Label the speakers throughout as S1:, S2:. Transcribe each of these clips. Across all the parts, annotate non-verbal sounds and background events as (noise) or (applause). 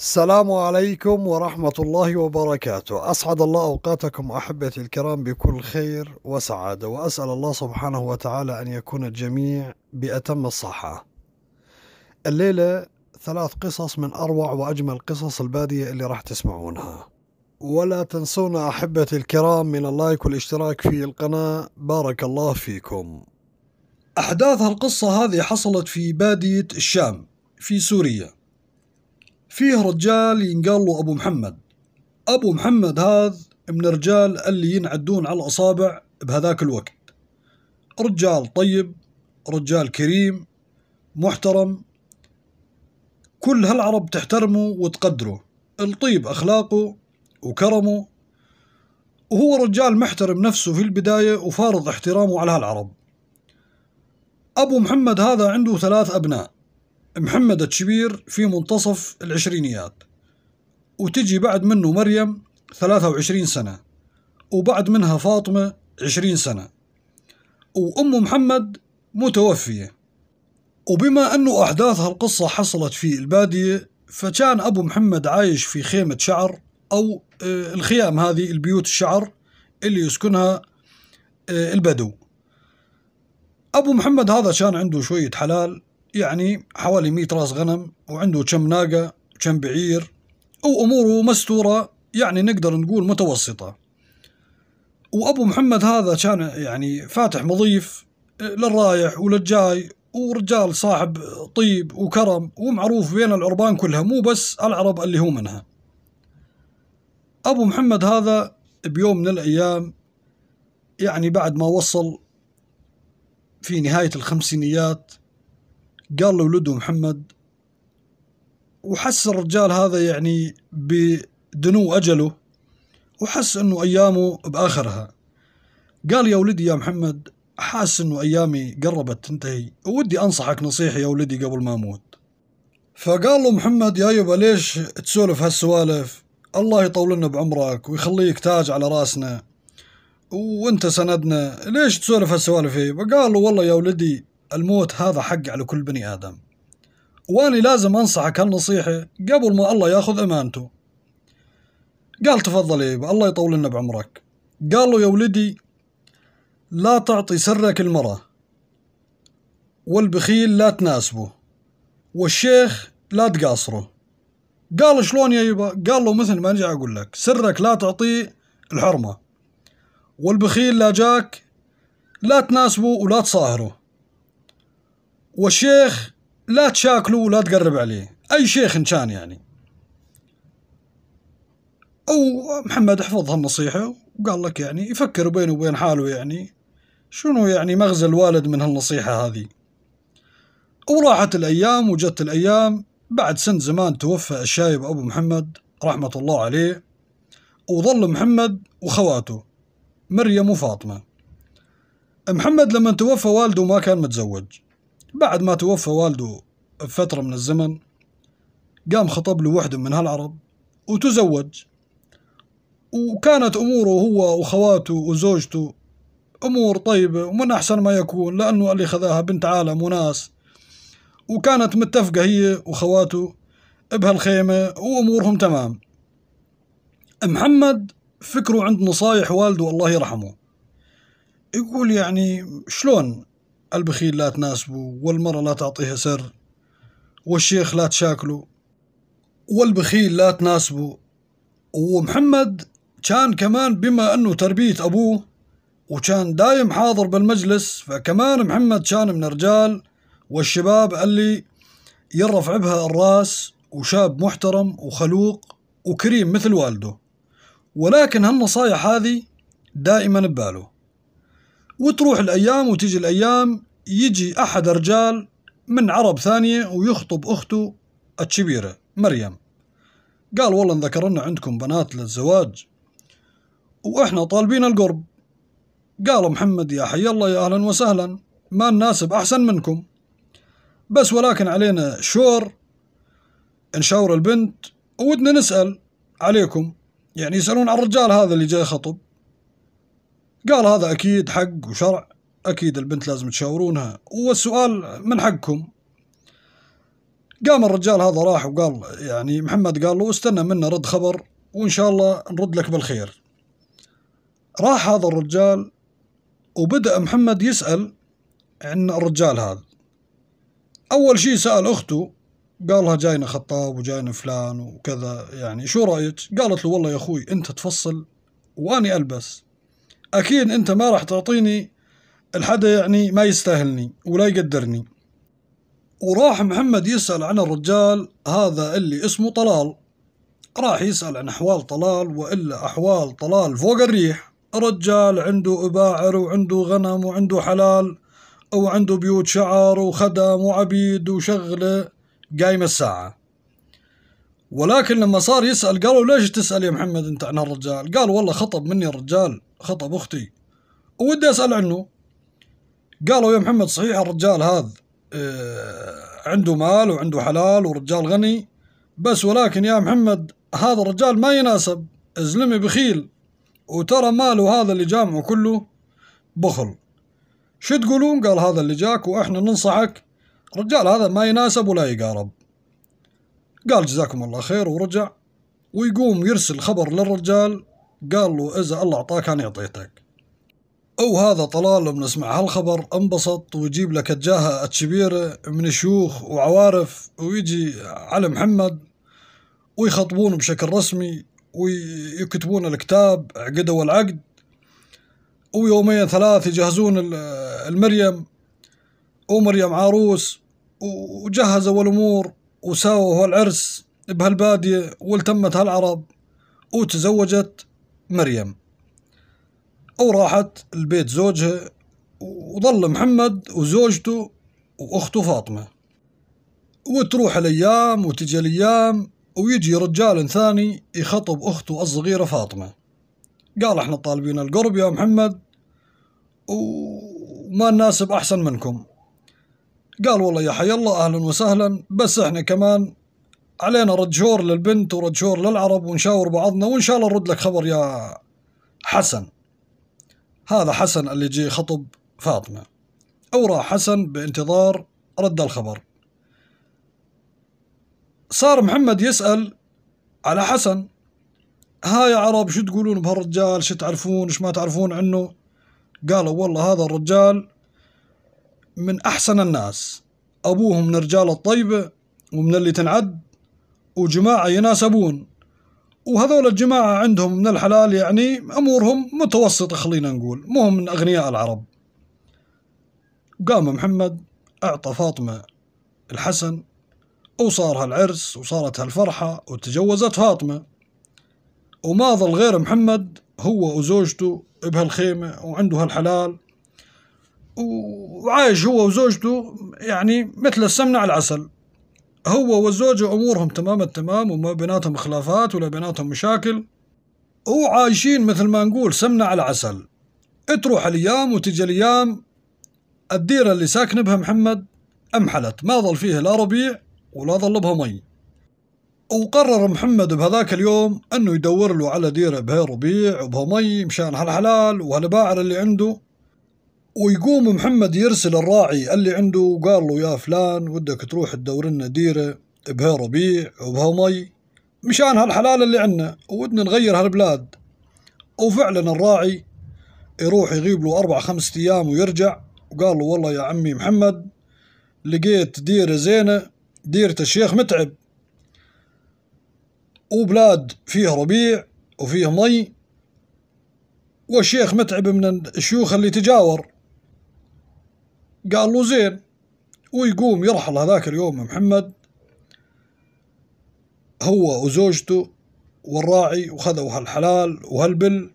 S1: السلام عليكم ورحمة الله وبركاته أسعد الله أوقاتكم أحبتي الكرام بكل خير وسعادة وأسأل الله سبحانه وتعالى أن يكون الجميع بأتم الصحة الليلة ثلاث قصص من أروع وأجمل قصص البادية اللي راح تسمعونها ولا تنسونا أحبتي الكرام من اللايك والاشتراك في القناة بارك الله فيكم أحداث القصة هذه حصلت في بادية الشام في سوريا فيه رجال ينقال له أبو محمد أبو محمد هذا من الرجال اللي ينعدون على الأصابع بهذاك الوقت رجال طيب رجال كريم محترم كل هالعرب تحترمه وتقدره الطيب أخلاقه وكرمه وهو رجال محترم نفسه في البداية وفارض احترامه على هالعرب أبو محمد هذا عنده ثلاث أبناء محمد تشبير في منتصف العشرينيات وتجي بعد منه مريم 23 سنة وبعد منها فاطمة 20 سنة وأم محمد متوفية وبما أنه أحداث هالقصة حصلت في البادية فكان أبو محمد عايش في خيمة شعر أو آه، الخيام هذه البيوت الشعر اللي يسكنها آه، البدو أبو محمد هذا كان عنده شوية حلال يعني حوالي 100 راس غنم وعنده كم ناقة كم بعير وأموره مستورة يعني نقدر نقول متوسطة وأبو محمد هذا كان يعني فاتح مضيف للرايح وللجاي ورجال صاحب طيب وكرم ومعروف بين العربان كلها مو بس العرب اللي هو منها أبو محمد هذا بيوم من الأيام يعني بعد ما وصل في نهاية الخمسينيات قال لولده محمد وحس الرجال هذا يعني بدنو أجله وحس أنه أيامه بآخرها قال يا ولدي يا محمد حاس أنه أيامي قربت تنتهي ودي أنصحك نصيحة يا ولدي قبل ما أموت فقال له محمد يا يبا ليش تسولف هالسوالف الله يطول لنا بعمرك ويخليك تاج على راسنا وانت سندنا ليش تسولف هالسوالف هي قال له والله يا ولدي الموت هذا حق على كل بني آدم وأني لازم أنصحك هالنصيحة قبل ما الله ياخذ أمانته قال تفضل يا الله يطول لنا بعمرك قال له يا ولدي لا تعطي سرك المرأة والبخيل لا تناسبه والشيخ لا تقاصره قال شلون يا يبا قال له مثل ما نجي أقول لك سرك لا تعطيه الحرمة والبخيل لا جاك لا تناسبه ولا تصاهره والشيخ لا تشاكله ولا تقرب عليه أي شيخ إن كان يعني أو محمد حفظ هالنصيحة وقال لك يعني يفكر بينه وبين حاله يعني شنو يعني مغزى الوالد من هالنصيحة هذه وراحت الأيام وجت الأيام بعد سن زمان توفى الشايب أبو محمد رحمة الله عليه وظل محمد وخواته مريم وفاطمة محمد لما توفى والده ما كان متزوج بعد ما توفى والده بفترة من الزمن قام خطب له وحده من هالعرب وتزوج وكانت أموره هو وخواته وزوجته أمور طيبة ومن أحسن ما يكون لأنه اللي خذاها بنت عالم وناس وكانت متفقة هي وخواته بهالخيمة وأمورهم تمام محمد فكره عند نصايح والده الله يرحمه يقول يعني شلون البخيل لا تناسبه والمرأة لا تعطيها سر والشيخ لا تشاكله والبخيل لا تناسبه ومحمد كان كمان بما أنه تربية أبوه وكان دايم حاضر بالمجلس فكمان محمد كان من الرجال والشباب اللي يرفع بها الراس وشاب محترم وخلوق وكريم مثل والده ولكن هالنصايح هذه دائما بباله وتروح الأيام وتيجي الأيام يجي أحد رجال من عرب ثانية ويخطب أخته الكبيرة مريم قال والله انذكرنا عندكم بنات للزواج وإحنا طالبين القرب قال محمد يا حي الله يا أهلا وسهلا ما الناسب أحسن منكم بس ولكن علينا شور نشاور البنت ودنا نسأل عليكم يعني يسألون عن الرجال هذا اللي جاي خطب قال هذا أكيد حق وشرع أكيد البنت لازم تشاورونها والسؤال من حقكم قام الرجال هذا راح وقال يعني محمد قال له استنى منا رد خبر وإن شاء الله نرد لك بالخير راح هذا الرجال وبدأ محمد يسأل عن الرجال هذا أول شيء سأل أخته قال لها جاينا خطاب وجاينا فلان وكذا يعني شو رأيك قالت له والله يا أخوي أنت تفصل وأني ألبس أكيد أنت ما راح تعطيني الحدا يعني ما يستاهلني ولا يقدرني وراح محمد يسأل عن الرجال هذا اللي اسمه طلال راح يسأل عن أحوال طلال وإلا أحوال طلال فوق الريح رجال عنده أباعر وعنده غنم وعنده حلال أو عنده بيوت شعر وخدم وعبيد وشغلة قايمة الساعة ولكن لما صار يسأل قالوا ليش تسأل يا محمد أنت عن الرجال قال والله خطب مني الرجال خطب أختي ودي أسأل عنه قالوا يا محمد صحيح الرجال هذا آه، عنده مال وعنده حلال ورجال غني بس ولكن يا محمد هذا الرجال ما يناسب زلمه بخيل وترى ماله هذا اللي جامعه كله بخل شو تقولون قال هذا اللي جاك واحنا ننصحك رجال هذا ما يناسب ولا يقارب قال جزاكم الله خير ورجع ويقوم يرسل خبر للرجال قال له إذا الله أعطاك أنا أعطيتك أو هذا طلال بنسمع هالخبر انبسط ويجيب لك الجاهة الشبيرة من شيوخ وعوارف ويجي على محمد ويخطبونه بشكل رسمي ويكتبون الكتاب عقده والعقد ويوميا ثلاث يجهزون المريم ومريم عروس وجهزوا الأمور وساووا العرس بهالبادية والتمت هالعرب وتزوجت مريم وراحت لبيت زوجها وظل محمد وزوجته وأخته فاطمة وتروح الأيام وتجي الأيام ويجي رجال ثاني يخطب أخته الصغيرة فاطمة قال احنا طالبين القرب يا محمد وما نناسب أحسن منكم قال والله يا حي الله أهلا وسهلا بس احنا كمان علينا رجور للبنت ورجور للعرب ونشاور بعضنا وإن شاء الله نرد لك خبر يا حسن هذا حسن اللي جي خطب فاطمة راح حسن بانتظار رد الخبر صار محمد يسأل على حسن ها يا عرب شو تقولون بهالرجال شو تعرفون شو ما تعرفون عنه قالوا والله هذا الرجال من أحسن الناس أبوه من الرجال الطيبة ومن اللي تنعد وجماعة يناسبون وهذول الجماعة عندهم من الحلال يعني أمورهم متوسطة خلينا نقول مو من أغنياء العرب قام محمد أعطى فاطمة الحسن وصار هالعرس وصارت هالفرحة وتجوزت فاطمة وما ظل غير محمد هو وزوجته بهالخيمة وعنده هالحلال وعايش هو وزوجته يعني مثل السمنة على العسل هو وزوجه امورهم تمام التمام وما بيناتهم خلافات ولا بيناتهم مشاكل وعايشين مثل ما نقول سمنه على عسل تروح الايام وتجي الايام الديره اللي ساكن بها محمد امحلت ما ظل فيها لا ربيع ولا ظل بها مي وقرر محمد بهذاك اليوم انه يدور له على ديره بها ربيع وبها مي مشان هالحلال وهالباعر اللي عنده ويقوم محمد يرسل الراعي اللي عنده وقال له يا فلان ودك تروح تدور لنا ديره بها ربيع وبها مي مشان هالحلال اللي عندنا ودنا نغير هالبلاد وفعلا الراعي يروح يغيب له أربع خمسة أيام ويرجع وقال له والله يا عمي محمد لقيت ديرة زينة ديرة الشيخ متعب وبلاد فيها ربيع وفيها مي والشيخ متعب من الشيوخ اللي تجاور قال له زين ويقوم يرحل هذاك اليوم محمد هو وزوجته والراعي وخذوا هالحلال وهالبل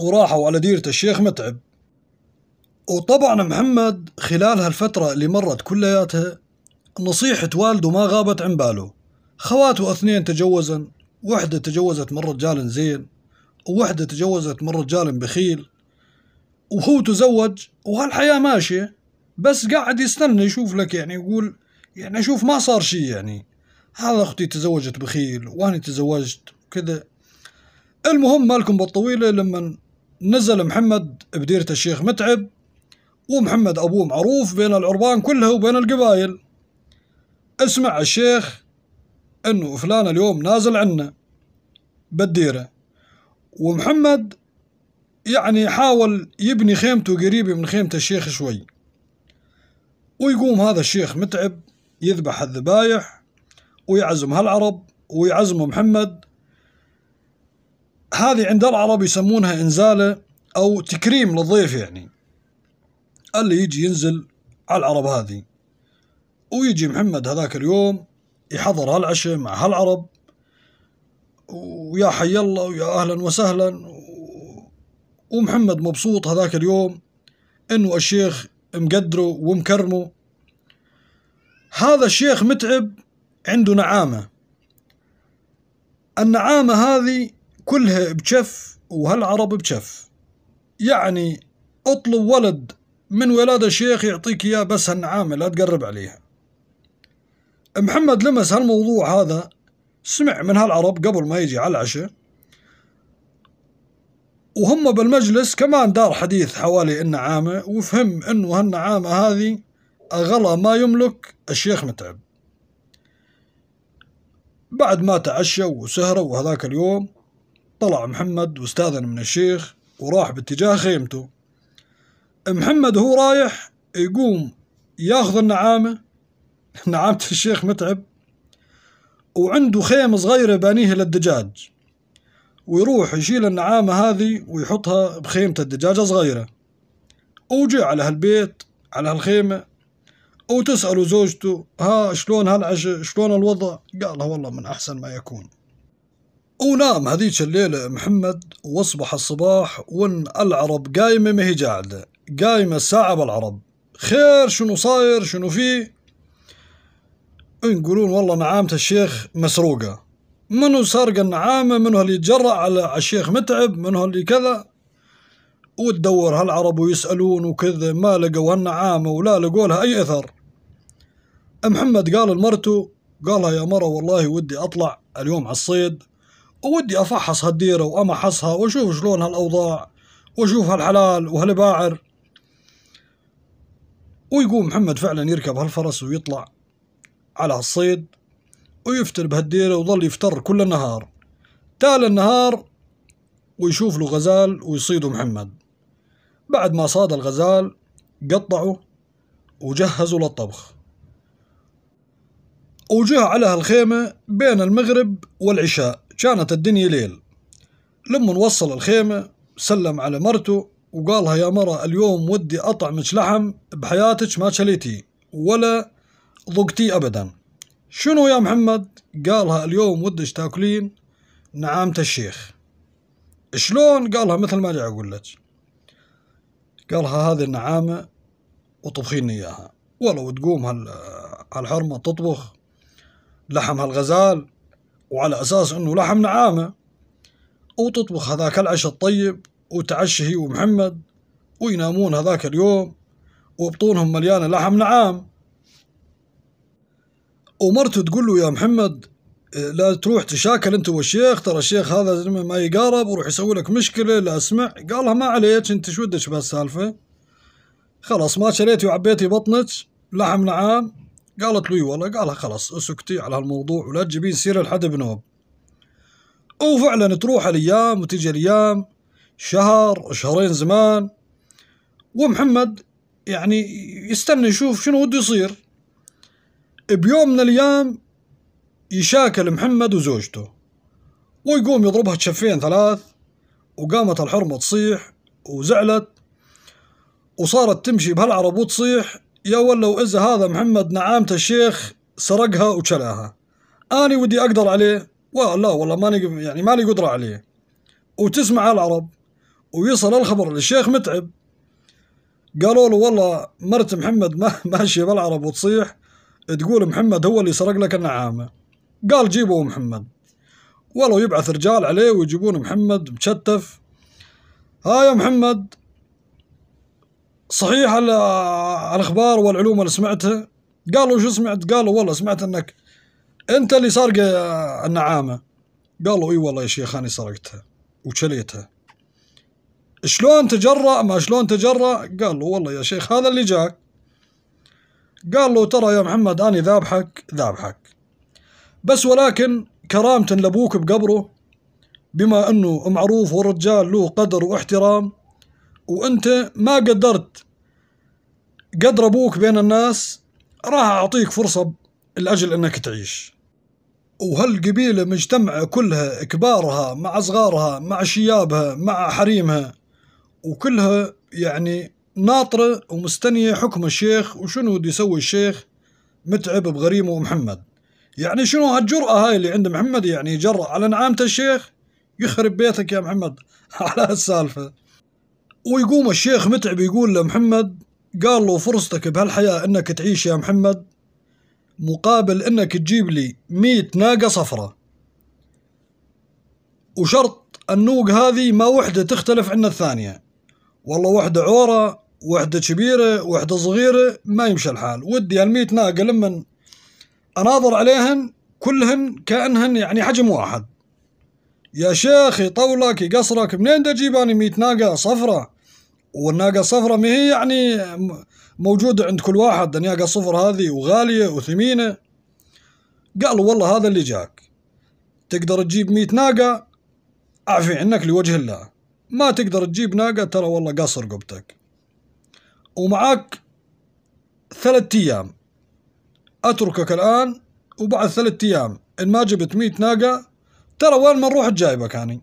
S1: وراحوا على ديرة الشيخ متعب وطبعا محمد خلال هالفترة اللي مرت كلياتها نصيحة والده ما غابت عن باله خواته اثنين تجوزن وحدة تجوزت من رجال زين ووحدة تجوزت من رجال بخيل وهو تزوج وهالحياة ماشية بس قاعد يستنى يشوف لك يعني يقول يعني شوف ما صار شيء يعني هذا أختي تزوجت بخيل وأنا تزوجت كذا المهم مالكم بالطويلة لما نزل محمد بديرة الشيخ متعب ومحمد أبوه معروف بين العربان كلها وبين القبائل اسمع الشيخ انه فلان اليوم نازل عنا بالديرة ومحمد يعني حاول يبني خيمته قريبة من خيمة الشيخ شوي ويقوم هذا الشيخ متعب يذبح الذبايح ويعزم هالعرب ويعزم محمد هذه عند العرب يسمونها إنزالة أو تكريم للضيف يعني اللي يجي ينزل على العرب هذه ويجي محمد هذاك اليوم يحضر هالعشاء مع هالعرب ويا حي الله ويا أهلا وسهلا ومحمد مبسوط هذاك اليوم انه الشيخ مقدره ومكرمه هذا الشيخ متعب عنده نعامة النعامة هذه كلها بشف وهالعرب بشف يعني اطلب ولد من ولادة الشيخ يعطيك إياه بس هالنعامة لا تقرب عليها محمد لمس هالموضوع هذا سمع من هالعرب قبل ما يجي على العشاء وهم بالمجلس كمان دار حديث حوالي النعامة وفهم أنه هالنعامة هذه أغلى ما يملك الشيخ متعب بعد ما تعشوا وسهروا هذاك اليوم طلع محمد واستاذن من الشيخ وراح باتجاه خيمته محمد هو رايح يقوم ياخذ النعامة نعامة الشيخ متعب وعنده خيمة صغيرة بانيها للدجاج ويروح يشيل النعامة هذه ويحطها بخيمة الدجاجة صغيرة أو جاء على هالبيت على هالخيمة أو زوجته ها شلون هالعشاء شلون الوضع قالها والله من أحسن ما يكون ونام هذيك الليلة محمد واصبح الصباح وان العرب قايمة ما هي قاعدة قايمة الساعة بالعرب خير شنو صاير شنو فيه يقولون والله نعامة الشيخ مسروقة منو سارق النعامة منو اللي يتجرأ على الشيخ متعب منو اللي كذا وتدور هالعرب ويسألون وكذا ما لقوا هالنعامة ولا لقوا لها أي أثر محمد قال لمرته قالها يا مرة والله ودي أطلع اليوم على الصيد ودي أفحص هالديرة وأمحصها وأشوف شلون هالأوضاع وأشوف هالحلال وهالباعر ويقوم محمد فعلا يركب هالفرس ويطلع على هالصيد ويفتر بهالديرة وظل يفتر كل النهار تال النهار ويشوف له غزال ويصيده محمد بعد ما صاد الغزال قطعه وجهزوا للطبخ وجه على هالخيمة بين المغرب والعشاء كانت الدنيا ليل لما وصل الخيمة سلم على مرته وقالها يا مرة اليوم ودي أطعمك لحم بحياتك ما شليتي ولا ضقتي أبدا شنو يا محمد قالها اليوم ودش تاكلين نعامة الشيخ شلون قالها مثل ما جاي أقول لك قالها هذه النعامة وطبخين إياها ولو تقوم هالحرمة تطبخ لحم هالغزال وعلى أساس أنه لحم نعامة وتطبخ هذاك العشاء الطيب وتعشي هي ومحمد وينامون هذاك اليوم وبطونهم مليانة لحم نعام ومرته تقول له يا محمد آه، لا تروح تشاكل انت والشيخ ترى الشيخ هذا ما يقارب وروح يسوي لك مشكله لا اسمع قالها ما عليك انت شو ودك بهالسالفه خلاص ما شريتي وعبيتي بطنك لحم نعام قالت له اي والله قالها خلاص اسكتي على هالموضوع ولا تجيبين سيره لحد بنوب وفعلا تروح الايام وتجي الايام شهر شهرين زمان ومحمد يعني يستنى يشوف شنو بده يصير بيوم من الأيام يشاكل محمد وزوجته ويقوم يضربها تشفين ثلاث وقامت الحرمة تصيح وزعلت وصارت تمشي بهالعرب وتصيح يا ولا وإذا هذا محمد نعامة الشيخ سرقها وشلاها أنا ودي أقدر عليه والله والله ماني يعني مالي قدرة عليه وتسمع العرب ويصل الخبر للشيخ متعب قالوا له والله مرت محمد ما ماشية بالعرب وتصيح تقول محمد هو اللي سرق لك النعامة قال جيبوا محمد ولو يبعث رجال عليه ويجيبون محمد مشتف ها يا محمد صحيح الأخبار والعلوم اللي سمعتها قالوا شو سمعت قالوا والله سمعت أنك أنت اللي سارق النعامة قالوا إي والله يا شيخ أنا سرقتها وشليتها شلون تجرأ ما شلون تجرأ قالوا والله يا شيخ هذا اللي جاك قال له ترى يا محمد أنا ذابحك ذابحك بس ولكن كرامة لأبوك بقبره بما أنه معروف والرجال له قدر واحترام وأنت ما قدرت قدر أبوك بين الناس راح أعطيك فرصة لأجل أنك تعيش وهالقبيلة مجتمعة كلها كبارها مع صغارها مع شيابها مع حريمها وكلها يعني ناطرة ومستنية حكم الشيخ وشنو بده يسوي الشيخ متعب بغريمه ومحمد يعني شنو هالجرأة هاي اللي عند محمد يعني يجرأ على نعامة الشيخ يخرب بيتك يا محمد (laughs) على هالسالفة ويقوم الشيخ متعب يقول لمحمد قال له فرصتك بهالحياة انك تعيش يا محمد مقابل انك تجيب لي مية ناقة صفرة وشرط النوق هذه ما وحدة تختلف عن الثانية والله وحدة عورة وحدة كبيرة وحدة صغيرة ما يمشي الحال ودي هالميت يعني ناقة لما أناظر عليهن كلهن كأنهن يعني حجم واحد يا شيخي طولك قصرك منين دا أجيب ميت ناقة صفرة والناقة الصفرة ما هي يعني موجودة عند كل واحد الناقة الصفر هذه وغالية وثمينة قالوا والله هذا اللي جاك تقدر تجيب ميت ناقة أعفي عنك لوجه الله ما تقدر تجيب ناقة ترى والله قصر قبتك ومعاك ثلاثة أيام أتركك الآن وبعد ثلاثة أيام إن ما جبت مية ناقة ترى وين ما نروح جايبك يعني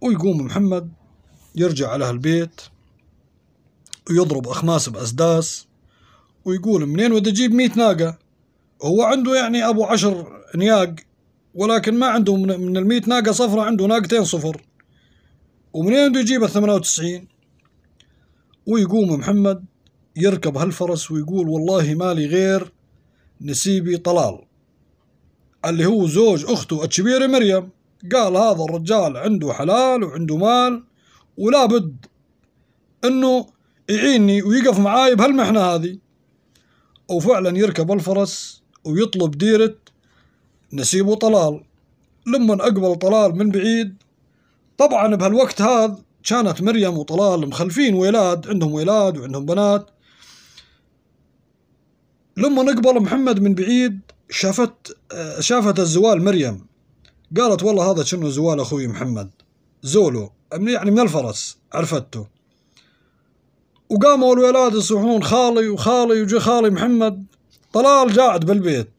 S1: ويقوم محمد يرجع على البيت ويضرب أخماس بأسداس ويقول منين ودي أجيب مية ناقة هو عنده يعني أبو عشر نياق ولكن ما عنده من المية ناقة صفرة عنده ناقتين صفر ومنين بده يجيب الثمانية وتسعين ويقوم محمد يركب هالفرس ويقول والله مالي غير نسيبي طلال اللي هو زوج أخته الكبيرة مريم قال هذا الرجال عنده حلال وعنده مال ولا بد أنه يعيني ويقف معاي بهالمحنة هذه وفعلا يركب الفرس ويطلب ديرة نسيبه طلال لما أقبل طلال من بعيد طبعا بهالوقت هذا كانت مريم وطلال مخلفين ولاد عندهم ولاد وعندهم بنات لما نقبل محمد من بعيد شافت شافت الزوال مريم قالت والله هذا شنو زوال اخوي محمد زولو يعني من الفرس عرفته وقاموا الولاد يصيحون خالي وخالي وجي خالي محمد طلال قاعد بالبيت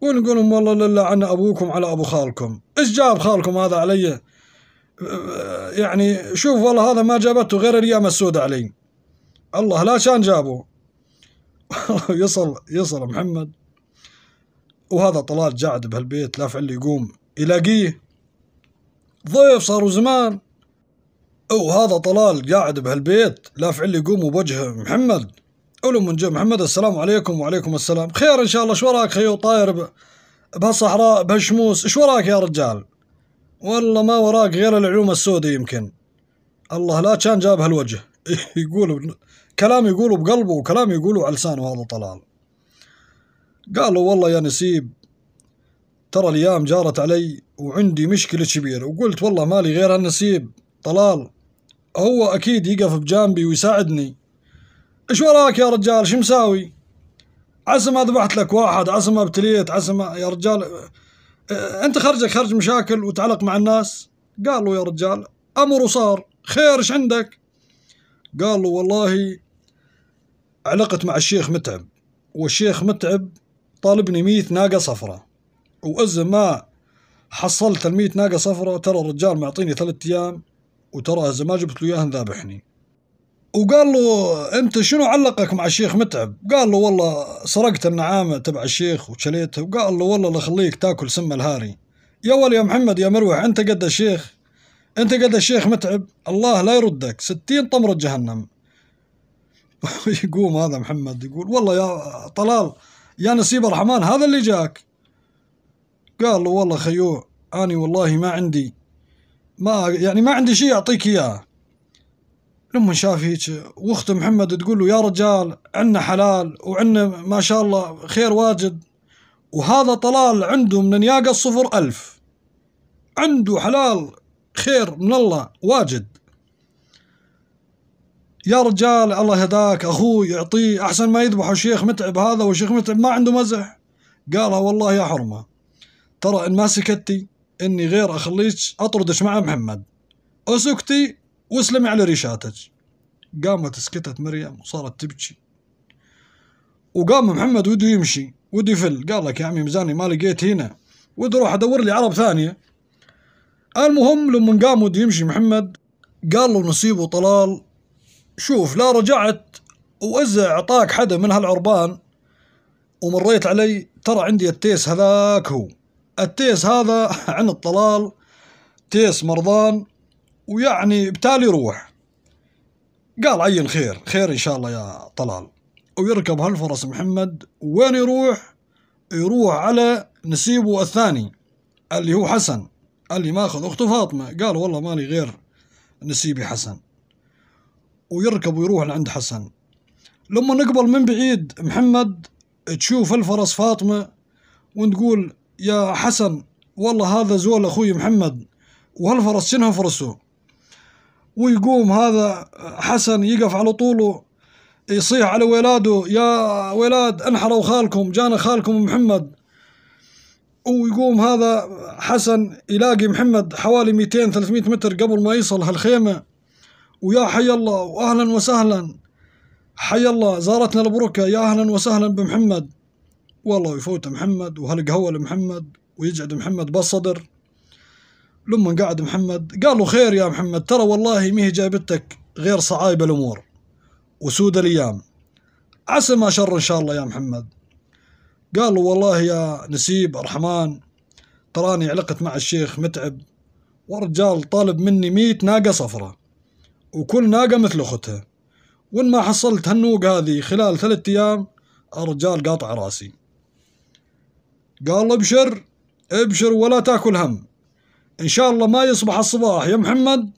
S1: ونقول لهم والله لله عن ابوكم على ابو خالكم ايش جاب خالكم هذا علي يعني شوف والله هذا ما جابته غير اليام السود علي الله لا شان جابه (laughs) يصل يصل محمد وهذا طلال جعد بهالبيت لا فعل يقوم يلاقيه ضيف صاروا زمان وهذا طلال قاعد بهالبيت لا فعل يقوم بوجه محمد قولوا من جه محمد السلام عليكم وعليكم السلام خير ان شاء الله شو وراك خيو طاير بهالصحراء بهالشموس شو وراك يا رجال والله ما وراك غير العلوم السوداء يمكن الله لا كان جاب هالوجه (laughs) يقول كلام يقوله بقلبه وكلام يقوله على لسانه هذا طلال قالوا والله يا نسيب ترى الايام جارت علي وعندي مشكله كبيره وقلت والله مالي غير هالنسيب طلال هو اكيد يقف بجانبي ويساعدني ايش وراك يا رجال شو مساوي عسى ما ذبحت لك واحد عسى ما ابتليت عسى ما يا رجال آه، انت خرجك خرج مشاكل وتعلق مع الناس قال له يا رجال امر وصار خير ايش عندك قال له والله علقت مع الشيخ متعب والشيخ متعب طالبني ميت ناقة صفرة وإذا ما حصلت الميت ناقة صفرة ترى الرجال معطيني ثلاثة أيام وترى إذا ما جبت له إياهن ذابحني وقال له انت شنو علقك مع الشيخ متعب؟ قال له والله سرقت النعامه تبع الشيخ وشليتها وقال له والله لخليك تاكل سم الهاري. يا ول يا محمد يا مروح انت قد الشيخ انت قد الشيخ متعب الله لا يردك ستين طمره جهنم. (laughs) يقوم هذا محمد يقول والله يا طلال يا نسيب الرحمن هذا اللي جاك. قال له والله خيو اني والله ما عندي ما يعني ما عندي شيء اعطيك اياه. لما شاف هيك واخت محمد تقول له يا رجال عنا حلال وعنا ما شاء الله خير واجد وهذا طلال عنده من نياقة الصفر ألف عنده حلال خير من الله واجد يا رجال الله يهداك اخوي يعطيه احسن ما يذبحه شيخ متعب هذا وشيخ متعب ما عنده مزح قالها والله يا حرمه ترى ان ما سكتي اني غير اخليك اطردش مع محمد اسكتي واسلمي على ريشاتك قامت سكتت مريم وصارت تبكي وقام محمد وده يمشي وده يفل قال لك يا عمي ميزاني ما لقيت هنا ودي اروح ادور لي عرب ثانيه المهم لما قام وده يمشي محمد قال له نصيب طلال شوف لا رجعت وإذا أعطاك حدا من هالعربان ومريت علي ترى عندي التيس هذاك هو التيس هذا (laughs) عن الطلال تيس مرضان ويعني بتالي روح قال عين خير خير إن شاء الله يا طلال ويركب هالفرس محمد وين يروح يروح على نسيبه الثاني اللي هو حسن اللي ماخذ أخته فاطمة قال والله مالي غير نسيبي حسن ويركب ويروح لعند حسن لما نقبل من بعيد محمد تشوف الفرس فاطمة ونقول يا حسن والله هذا زول أخوي محمد وهالفرس شنها فرسه ويقوم هذا حسن يقف على طوله يصيح على ولاده يا ولاد انحروا خالكم جانا خالكم محمد ويقوم هذا حسن يلاقي محمد حوالي 200 300 متر قبل ما يصل هالخيمة ويا حي الله واهلا وسهلا حي الله زارتنا البركة يا اهلا وسهلا بمحمد والله يفوت محمد وهالقهوة لمحمد ويجعد محمد بالصدر لما قعد محمد قال له خير يا محمد ترى والله مه جايبتك غير صعايب الأمور وسود الأيام عسى ما شر إن شاء الله يا محمد قال له والله يا نسيب الرحمن تراني علقت مع الشيخ متعب ورجال طالب مني ميت ناقة صفرة وكل ناقة مثل أختها وإن ما حصلت هالنوق هذه خلال ثلاثة أيام الرجال قاطع راسي قال له ابشر ابشر ولا تاكل هم إن شاء الله ما يصبح الصباح يا محمد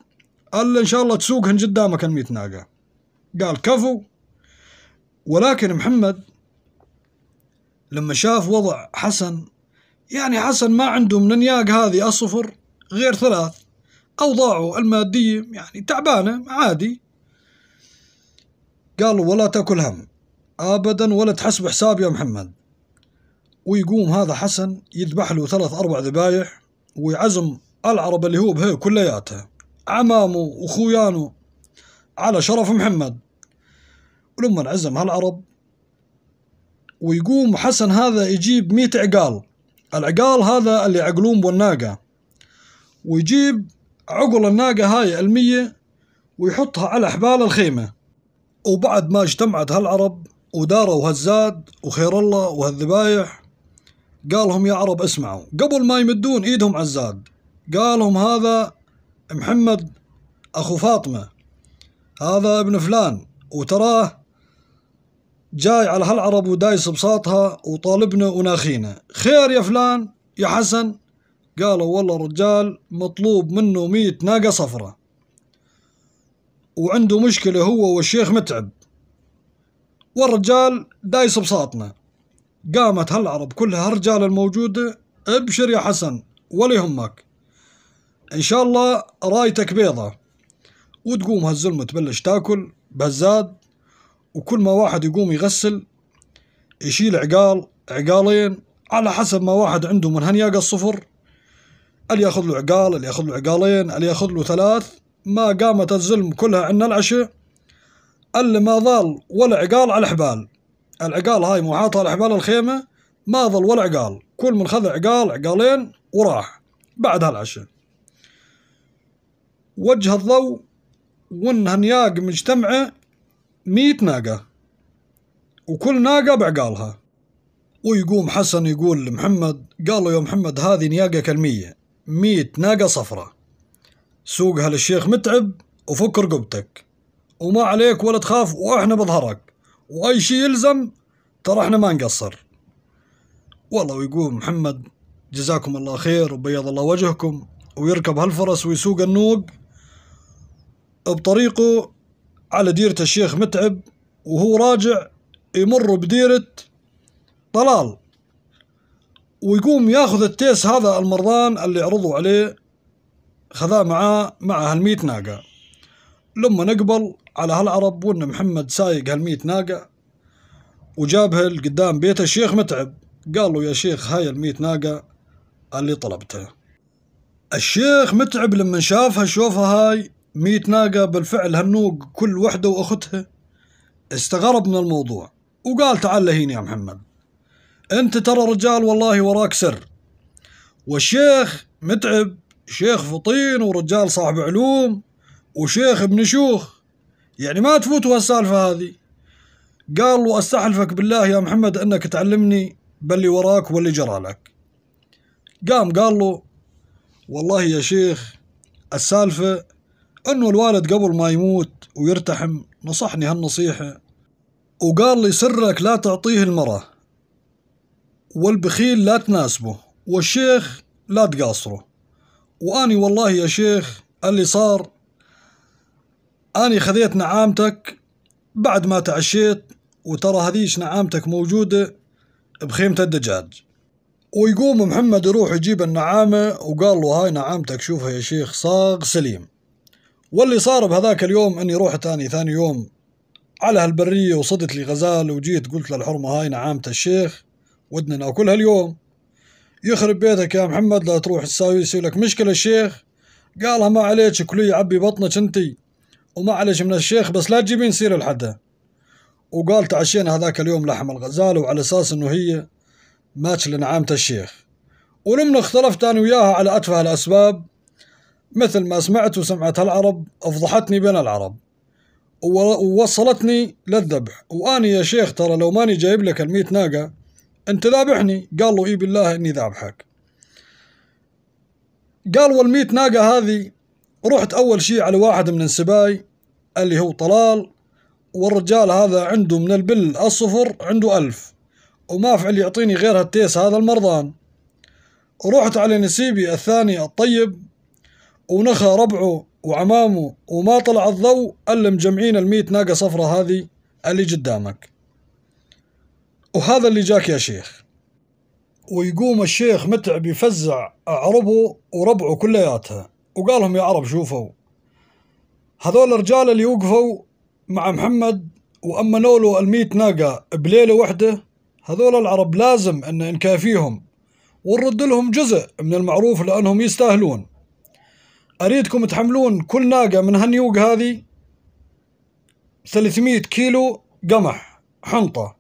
S1: إلا إن شاء الله تسوقهن قدامك ال ناقة قال كفو ولكن محمد لما شاف وضع حسن يعني حسن ما عنده من النياق هذه الصفر غير ثلاث أوضاعه المادية يعني تعبانة عادي قال ولا تأكل هم أبدا ولا تحسب حساب يا محمد ويقوم هذا حسن يذبح له ثلاث أربع ذبايح ويعزم العرب اللي هو بهي كلياتها عمامه وخويانه على شرف محمد ولما انعزم هالعرب ويقوم حسن هذا يجيب مئة عقال العقال هذا اللي عقلون بالناقة ويجيب عقل الناقة هاي المية ويحطها على حبال الخيمة وبعد ما اجتمعت هالعرب وداروا هالزاد وخير الله وهالذبايح قالهم يا عرب اسمعوا قبل ما يمدون ايدهم عزاد قالهم هذا محمد أخو فاطمة هذا ابن فلان وتراه جاي على هالعرب ودايس بساطها وطالبنا وناخينا خير يا فلان يا حسن قالوا والله رجال مطلوب منه مية ناقة صفرة وعنده مشكلة هو والشيخ متعب والرجال دايس بساطنا قامت هالعرب كلها هالرجال الموجودة ابشر يا حسن ولا يهمك إن شاء الله رايتك بيضة وتقوم هالزلمة تبلش تاكل بهزاد وكل ما واحد يقوم يغسل يشيل عقال عقالين على حسب ما واحد عنده من هنياقة الصفر اللي ياخذ له عقال اللي ياخذ له عقالين اللي ياخذ له ثلاث ما قامت الزلم كلها عندنا العشاء اللي ما ظل ولا عقال على الحبال العقال هاي محاطة على حبال الخيمة ما ظل ولا عقال كل من خذ عقال عقالين وراح بعد هالعشاء وجه الضوء والهنياق مجتمعة ميت ناقة وكل ناقة بعقالها ويقوم حسن يقول لمحمد قال له يا محمد هذه نياقة كلمية ميت ناقة صفرة سوقها للشيخ متعب وفك رقبتك وما عليك ولا تخاف واحنا بظهرك واي شي يلزم ترى احنا ما نقصر والله ويقوم محمد جزاكم الله خير وبيض الله وجهكم ويركب هالفرس ويسوق النوق بطريقه على ديرة الشيخ متعب وهو راجع يمر بديرة طلال ويقوم ياخذ التيس هذا المرضان اللي عرضوا عليه خذاه معاه مع هالمية ناقة لما نقبل على هالعرب وان محمد سايق هالمية ناقة وجابها لقدام بيت الشيخ متعب قال له يا شيخ هاي المية ناقة اللي طلبتها الشيخ متعب لما شافها شوفها هاي ميت ناقة بالفعل هنوق كل وحدة وأختها استغرب من الموضوع وقال تعال لهين يا محمد أنت ترى رجال والله وراك سر والشيخ متعب شيخ فطين ورجال صاحب علوم وشيخ ابن شوخ يعني ما تفوتوا هالسالفة هذه قال له أستحلفك بالله يا محمد أنك تعلمني باللي وراك واللي جرى لك قام قال له والله يا شيخ السالفة أنه الوالد قبل ما يموت ويرتحم نصحني هالنصيحة وقال لي سرك لا تعطيه المرأة والبخيل لا تناسبه والشيخ لا تقاصره وأني والله يا شيخ اللي صار أني خذيت نعامتك بعد ما تعشيت وترى هذيش نعامتك موجودة بخيمة الدجاج ويقوم محمد يروح يجيب النعامة وقال له هاي نعامتك شوفها يا شيخ صاغ سليم واللي صار بهذاك اليوم اني روحت ثاني ثاني يوم على هالبرية وصدت لي غزال وجيت قلت للحرمة هاي نعامة الشيخ ودنا ناكلها اليوم يخرب بيتك يا محمد لا تروح تساوي يسوي لك مشكلة الشيخ قالها ما عليك كلي عبي بطنك انتي وما عليك من الشيخ بس لا تجيبين سيرة لحدها وقال تعشينا هذاك اليوم لحم الغزال وعلى اساس انه هي ماتش لنعامة الشيخ ولمن اختلفت انا وياها على اتفه الاسباب مثل ما سمعت وسمعتها العرب أفضحتني بين العرب ووصلتني للذبح وأني يا شيخ ترى لو ماني جايب لك الميت ناقة أنت ذابحني قال له إي بالله إني ذابحك قال والميت ناقة هذه رحت أول شيء على واحد من السباي اللي هو طلال والرجال هذا عنده من البل الصفر عنده ألف وما فعل يعطيني غير هالتيس هذا المرضان رحت على نسيبي الثاني الطيب ونخى ربعه وعمامه وما طلع الضوء الا مجمعين الميت ناقة صفرة هذه اللي قدامك وهذا اللي جاك يا شيخ ويقوم الشيخ متعب يفزع عربه وربعه كلياتها وقالهم يا عرب شوفوا هذول الرجال اللي وقفوا مع محمد وأما نولو الميت ناقة بليلة واحدة هذول العرب لازم أن نكافيهم ونرد لهم جزء من المعروف لأنهم يستاهلون اريدكم تحملون كل ناقه من هنيوق هذه 300 كيلو قمح حنطه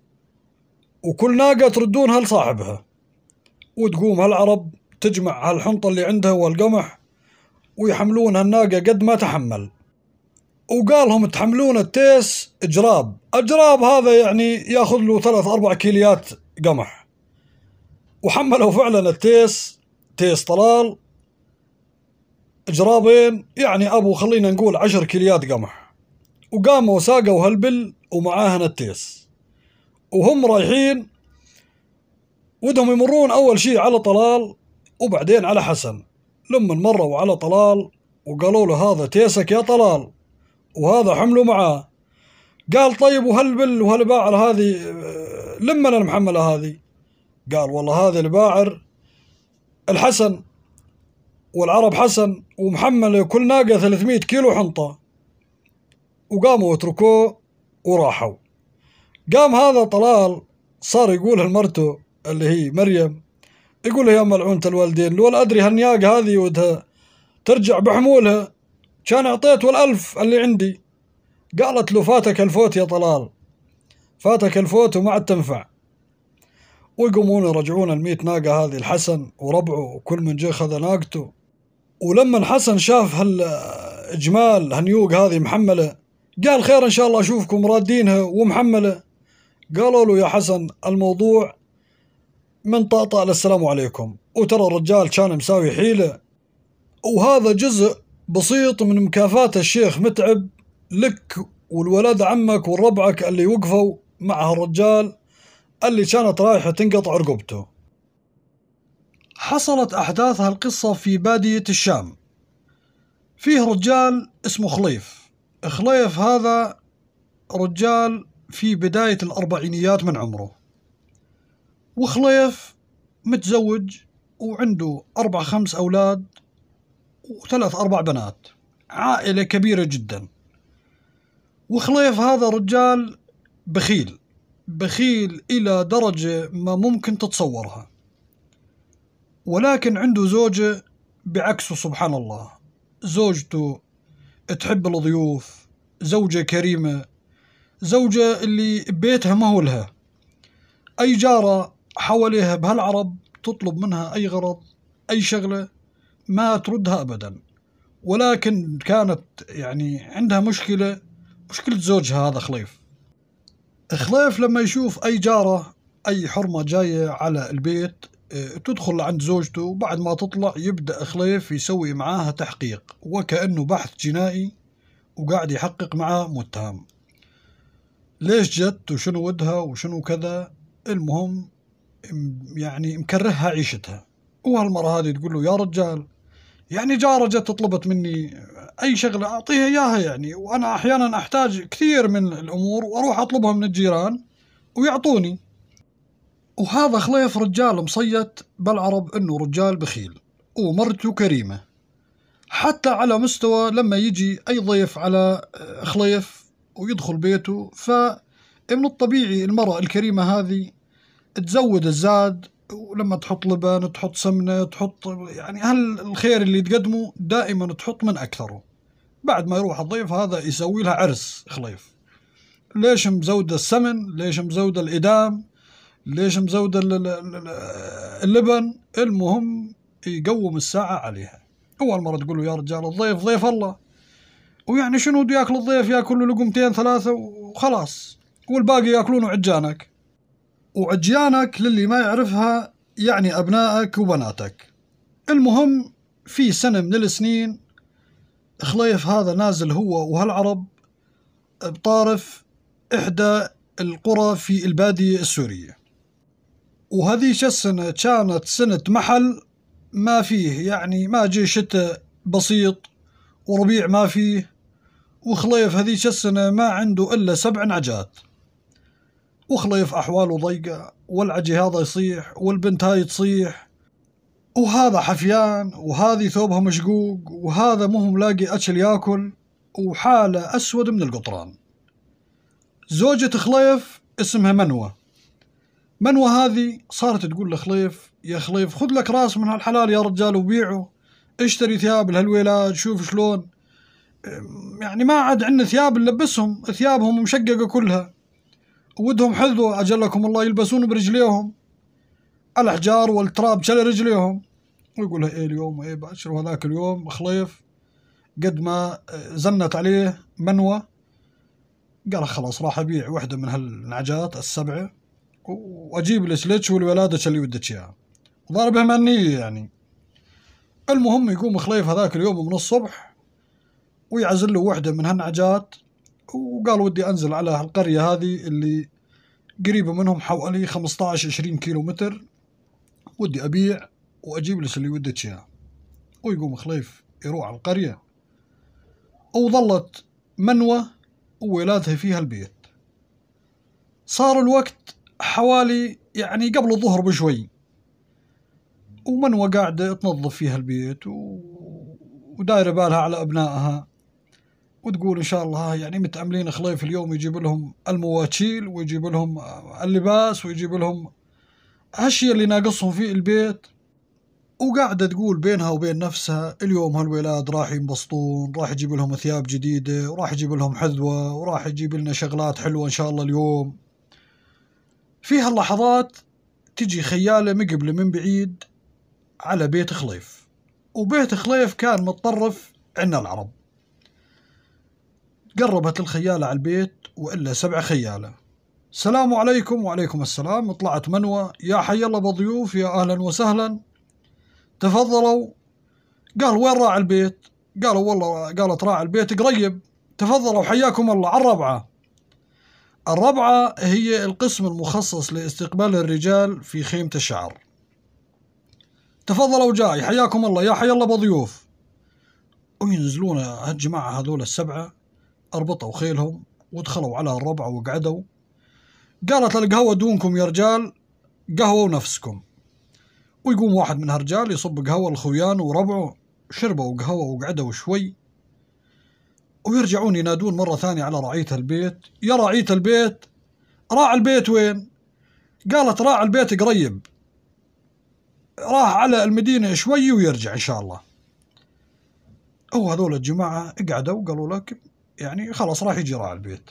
S1: وكل ناقه تردونها لصاحبها وتقوم هالعرب تجمع هالحنطه اللي عندها والقمح ويحملون هالناقه قد ما تحمل وقالهم تحملون التيس جراب الجراب هذا يعني ياخذ له ثلاث أربع كيليات قمح وحملوا فعلا التيس تيس طلال جرابين يعني أبو خلينا نقول عشر كيليات قمح وقاموا ساقوا هالبل ومعاهن التيس وهم رايحين ودهم يمرون أول شيء على طلال وبعدين على حسن لما مروا على طلال وقالوا له هذا تيسك يا طلال وهذا حمله معاه قال طيب وهالبل وهالباعر هذه لما المحمله هذه قال والله هذا الباعر الحسن والعرب حسن ومحمل كل ناقة 300 كيلو حنطة وقاموا وتركوه وراحوا قام هذا طلال صار يقول لمرته اللي هي مريم يقول يا ملعونة الوالدين ولا أدري هالنياقة هذه ودها ترجع بحمولها كان أعطيت والألف اللي عندي قالت له فاتك الفوت يا طلال فاتك الفوت وما عاد تنفع ويقومون يرجعون الميت ناقة هذه الحسن وربعه وكل من جه خذ ناقته ولما الحسن شاف هالجمال هنيوق هذه محمله قال خير ان شاء الله اشوفكم رادينها ومحمله قالوا له يا حسن الموضوع من طاطا للسلام عليكم وترى الرجال كان مساوي حيله وهذا جزء بسيط من مكافاه الشيخ متعب لك والولد عمك والربعك اللي وقفوا مع هالرجال اللي كانت رايحه تنقطع رقبته حصلت أحداث هالقصة في بادية الشام فيه رجال اسمه خليف خليف هذا رجال في بداية الأربعينيات من عمره وخليف متزوج وعنده أربع خمس أولاد وثلاث أربع بنات عائلة كبيرة جدا وخليف هذا رجال بخيل بخيل إلى درجة ما ممكن تتصورها ولكن عنده زوجة بعكسه سبحان الله زوجته تحب الضيوف زوجة كريمة زوجة اللي بيتها ما هو لها أي جارة حواليها بهالعرب تطلب منها أي غرض أي شغلة ما تردها أبدا ولكن كانت يعني عندها مشكلة مشكلة زوجها هذا خليف خليف لما يشوف أي جارة أي حرمة جاية على البيت آه، تدخل عند زوجته وبعد ما تطلع يبدأ خليف يسوي معاها تحقيق وكأنه بحث جنائي وقاعد يحقق معاه متهم ليش جت وشنو ودها وشنو كذا المهم يعني مكرهها عيشتها وهالمرة هذه تقول له يا رجال يعني جارة جت طلبت مني أي شغلة أعطيها إياها يعني وأنا أحيانا أحتاج كثير من الأمور وأروح أطلبها من الجيران ويعطوني وهذا خليف رجال مصيت بالعرب انه رجال بخيل ومرته كريمة حتى على مستوى لما يجي اي ضيف على آه، خليف ويدخل بيته فمن الطبيعي المرأة الكريمة هذه تزود الزاد ولما تحط لبن تحط سمنة تحط يعني هل الخير اللي تقدمه دائما تحط من أكثره بعد ما يروح الضيف هذا يسوي لها عرس خليف ليش مزودة السمن ليش مزودة الإدام ليش مزودة اللبن المهم يقوم الساعة عليها أول مرة تقول له يا رجال الضيف ضيف الله ويعني شنو بده ياكل الضيف ياكل له لقمتين ثلاثة وخلاص والباقي ياكلونه عجانك وعجيانك للي ما يعرفها يعني أبنائك وبناتك المهم في سنة من السنين خليف هذا نازل هو وهالعرب بطارف إحدى القرى في البادية السورية وهذه السنة كانت سنة محل ما فيه يعني ما جي شتاء بسيط وربيع ما فيه وخليف هذه السنة ما عنده إلا سبع نعجات وخليف أحواله ضيقة والعجي هذا يصيح والبنت هاي تصيح وهذا حفيان وهذه ثوبها مشقوق وهذا مهم لاقي أكل ياكل وحالة أسود من القطران زوجة خليف اسمها منوه منوى هذه صارت تقول لخليف يا خليف خذ لك راس من هالحلال يا رجال وبيعه اشتري ثياب لهالولاد شوف شلون يعني ما عاد عندنا ثياب نلبسهم ثيابهم مشققة كلها ودهم حذوة أجلكم الله يلبسون برجليهم الأحجار والتراب شل رجليهم ويقولها إيه اليوم إيه باشر وهذاك اليوم خليف قد ما آه، زنت عليه منوى قال خلاص راح أبيع وحدة من هالنعجات السبعة واجيب السلتش والولاده اللي ودك اياها وضاربها منية يعني المهم يقوم خليف هذاك اليوم من الصبح ويعزل له وحده من هالنعجات وقال ودي انزل على هالقريه هذه اللي قريبه منهم حوالي 15 20 كيلو متر ودي ابيع واجيب لك اللي ودك اياه ويقوم خليف يروح على القريه وظلت منوه وولادها فيها البيت صار الوقت حوالي يعني قبل الظهر بشوي ومن قاعدة تنظف فيها البيت و... ودايرة بالها على أبنائها وتقول إن شاء الله يعني متأملين خليف اليوم يجيب لهم المواتيل ويجيب لهم اللباس ويجيب لهم هالشيء اللي ناقصهم في البيت وقاعدة تقول بينها وبين نفسها اليوم هالولاد راح ينبسطون راح يجيب لهم ثياب جديدة وراح يجيب لهم حذوة وراح يجيب لنا شغلات حلوة إن شاء الله اليوم فيها اللحظات تجي خيالة مقبلة من بعيد على بيت خليف وبيت خليف كان متطرف عنا العرب قربت الخيالة على البيت وإلا سبع خيالة السلام عليكم وعليكم السلام طلعت منوى يا حي الله بضيوف يا أهلا وسهلا تفضلوا قال وين راعي البيت قالوا والله قالت راعي البيت قريب تفضلوا حياكم الله على الربعه الرابعة هي القسم المخصص لاستقبال الرجال في خيمة الشعر تفضلوا جاي حياكم الله يا حيا الله بضيوف وينزلون هالجماعة هذول السبعة أربطوا خيلهم ودخلوا على الربعة وقعدوا قالت القهوة دونكم يا رجال قهوة ونفسكم ويقوم واحد من هالرجال يصب قهوة لخويان وربعه شربوا قهوة وقعدوا شوي ويرجعون ينادون مرة ثانية على رعية البيت يا رعية البيت راع البيت وين قالت راع البيت قريب راح على المدينة شوي ويرجع إن شاء الله أو هذول الجماعة قعدوا قالوا لك يعني خلاص راح يجي راع البيت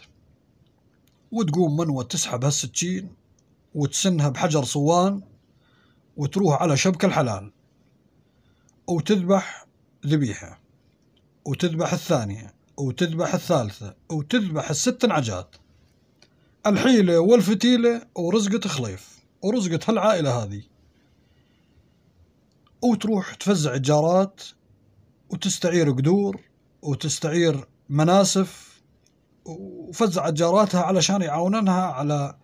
S1: وتقوم منوة تسحب هالسكين وتسنها بحجر صوان وتروح على شبك الحلال وتذبح ذبيحة وتذبح الثانية وتذبح الثالثة وتذبح الست نعجات الحيلة والفتيلة ورزقة خليف ورزقة هالعائلة هذه وتروح تفزع الجارات وتستعير قدور وتستعير مناسف وفزع جاراتها علشان يعاوننها على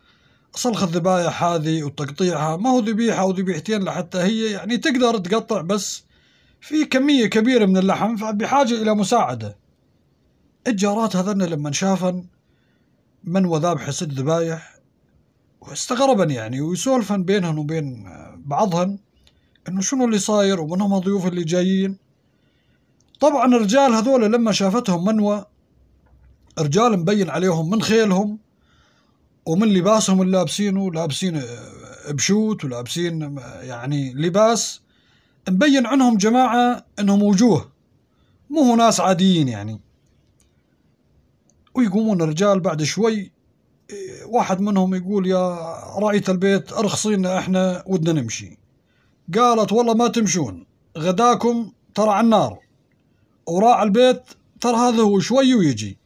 S1: صلخ الذبايح هذه وتقطيعها ما هو ذبيحة أو ذبيحتين لحتى هي يعني تقدر تقطع بس في كمية كبيرة من اللحم فبحاجة إلى مساعدة الجارات هذن لما شافن من وذابح ست ذبايح واستغربن يعني ويسولفن بينهن وبين بعضهن انه شنو اللي صاير ومن هم الضيوف اللي جايين طبعا الرجال هذول لما شافتهم منوى رجال مبين عليهم من خيلهم ومن لباسهم اللي لابسينه لابسين بشوت ولابسين يعني لباس مبين عنهم جماعة انهم وجوه مو ناس عاديين يعني ويقومون الرجال بعد شوي إيه، واحد منهم يقول يا رأيت البيت أرخصينا احنا ودنا نمشي قالت والله ما تمشون غداكم ترى على النار وراع البيت ترى هذا هو شوي ويجي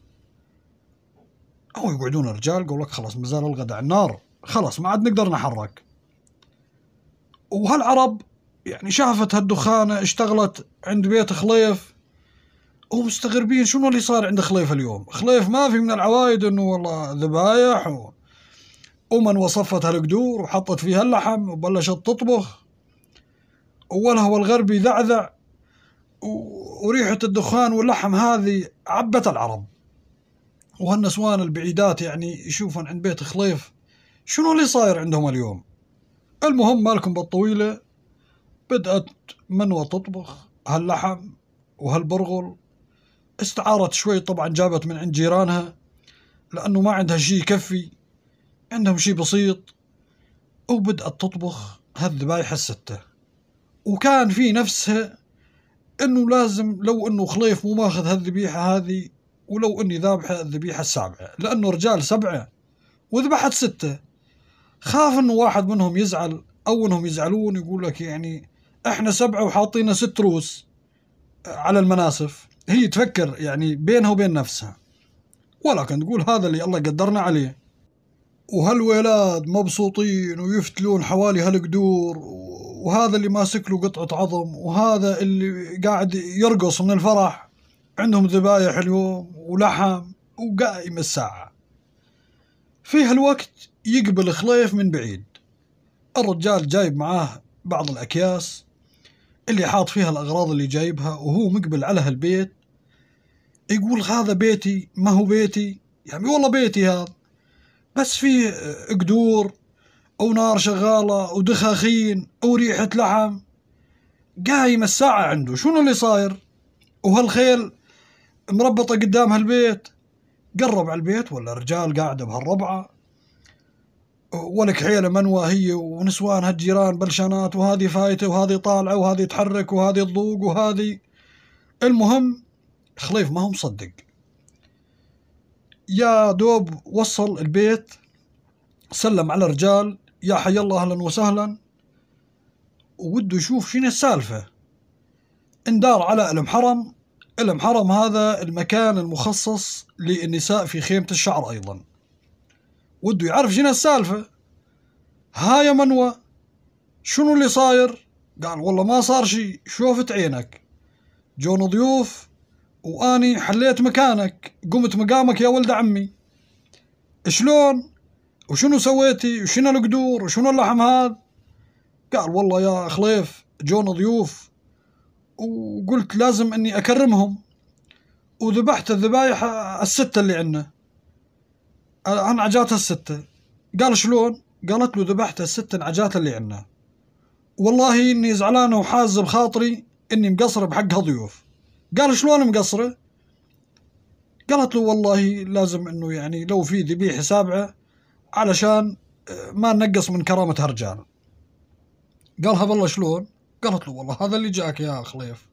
S1: أو يقعدون الرجال يقول لك خلاص مازال الغداء على النار خلاص ما عاد نقدر نحرك وهالعرب يعني شافت هالدخانة اشتغلت عند بيت خليف ومستغربين شنو اللي صار عند خليف اليوم خليف ما في من العوايد انه والله ذبايح و... ومن وصفت هالقدور وحطت فيها اللحم وبلشت تطبخ والهواء الغربي ذعذع وريحة الدخان واللحم هذه عبت العرب وهالنسوان البعيدات يعني يشوفن عند بيت خليف شنو اللي صاير عندهم اليوم المهم مالكم بالطويلة بدأت منوى تطبخ هاللحم وهالبرغل استعارت شوي طبعا جابت من عند جيرانها لأنه ما عندها شيء يكفي عندهم شيء بسيط وبدأت تطبخ هالذبايح الستة وكان في نفسها انه لازم لو انه خليف مو ماخذ هالذبيحه هذه ولو اني ذابحه الذبيحه السابعه لانه رجال سبعه وذبحت سته خاف انه واحد منهم يزعل او انهم يزعلون يقول لك يعني احنا سبعه وحاطين ست روس على المناسف هي تفكر يعني بينها وبين نفسها ولكن تقول هذا اللي الله قدرنا عليه وهالولاد مبسوطين ويفتلون حوالي هالقدور وهذا اللي ماسك له قطعة عظم وهذا اللي قاعد يرقص من الفرح عندهم ذبايح اليوم ولحم وقايم الساعة في هالوقت يقبل خليف من بعيد الرجال جايب معاه بعض الأكياس اللي حاط فيها الأغراض اللي جايبها وهو مقبل على هالبيت يقول هذا بيتي ما هو بيتي يعني والله بيتي هذا بس فيه قدور أو نار شغالة ودخاخين أو ريحة لحم قايم الساعة عنده شنو اللي صاير وهالخيل مربطة قدام هالبيت قرب على البيت ولا رجال قاعدة بهالربعة ولك حيله منوى هي ونسوانها الجيران بلشانات وهذه فايته وهذه طالعه وهذه تحرك وهذه تضوق وهذه المهم خليف ما هو مصدق يا دوب وصل البيت سلم على الرجال يا حي الله اهلا وسهلا وده يشوف شنو السالفه اندار على المحرم المحرم هذا المكان المخصص للنساء في خيمه الشعر ايضا ودو يعرف شنو السالفة ها يا منوى شنو اللي صاير قال والله ما صار شي شوفت عينك جون ضيوف واني حليت مكانك قمت مقامك يا ولد عمي شلون وشنو سويتي وشنو القدور وشنو اللحم هذا قال والله يا خليف جون ضيوف وقلت لازم اني اكرمهم وذبحت الذبايح الستة اللي عندنا انعجاتها الستة قال شلون قالت له ذبحت الست انعجات اللي عندنا والله اني زعلانة وحازة بخاطري اني مقصرة بحقها ضيوف قال شلون مقصرة قالت له والله لازم انه يعني لو في ذبيحة سابعة علشان آه، ما ننقص من كرامة هرجان قالها والله شلون قالت له والله هذا اللي جاك يا خليف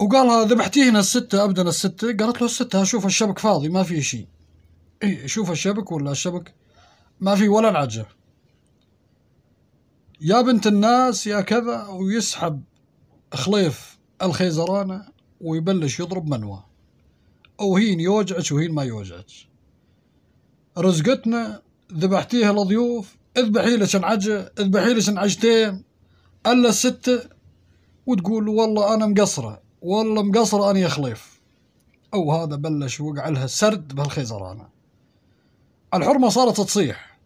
S1: وقالها ذبحتيهن الستة أبدا الستة قالت له الستة أشوف الشبك فاضي ما في شيء اي شوف الشبك ولا الشبك ما في ولا العجة يا بنت الناس يا كذا ويسحب خليف الخيزرانة ويبلش يضرب منوى وهين يوجعك وهين ما يوجعك رزقتنا ذبحتيها لضيوف اذبحي لك نعجة اذبحي لك نعجتين الا السته وتقول والله انا مقصرة والله مقصرة انا يا خليف او هذا بلش وقع لها السرد بهالخيزرانه الحرمة صارت تصيح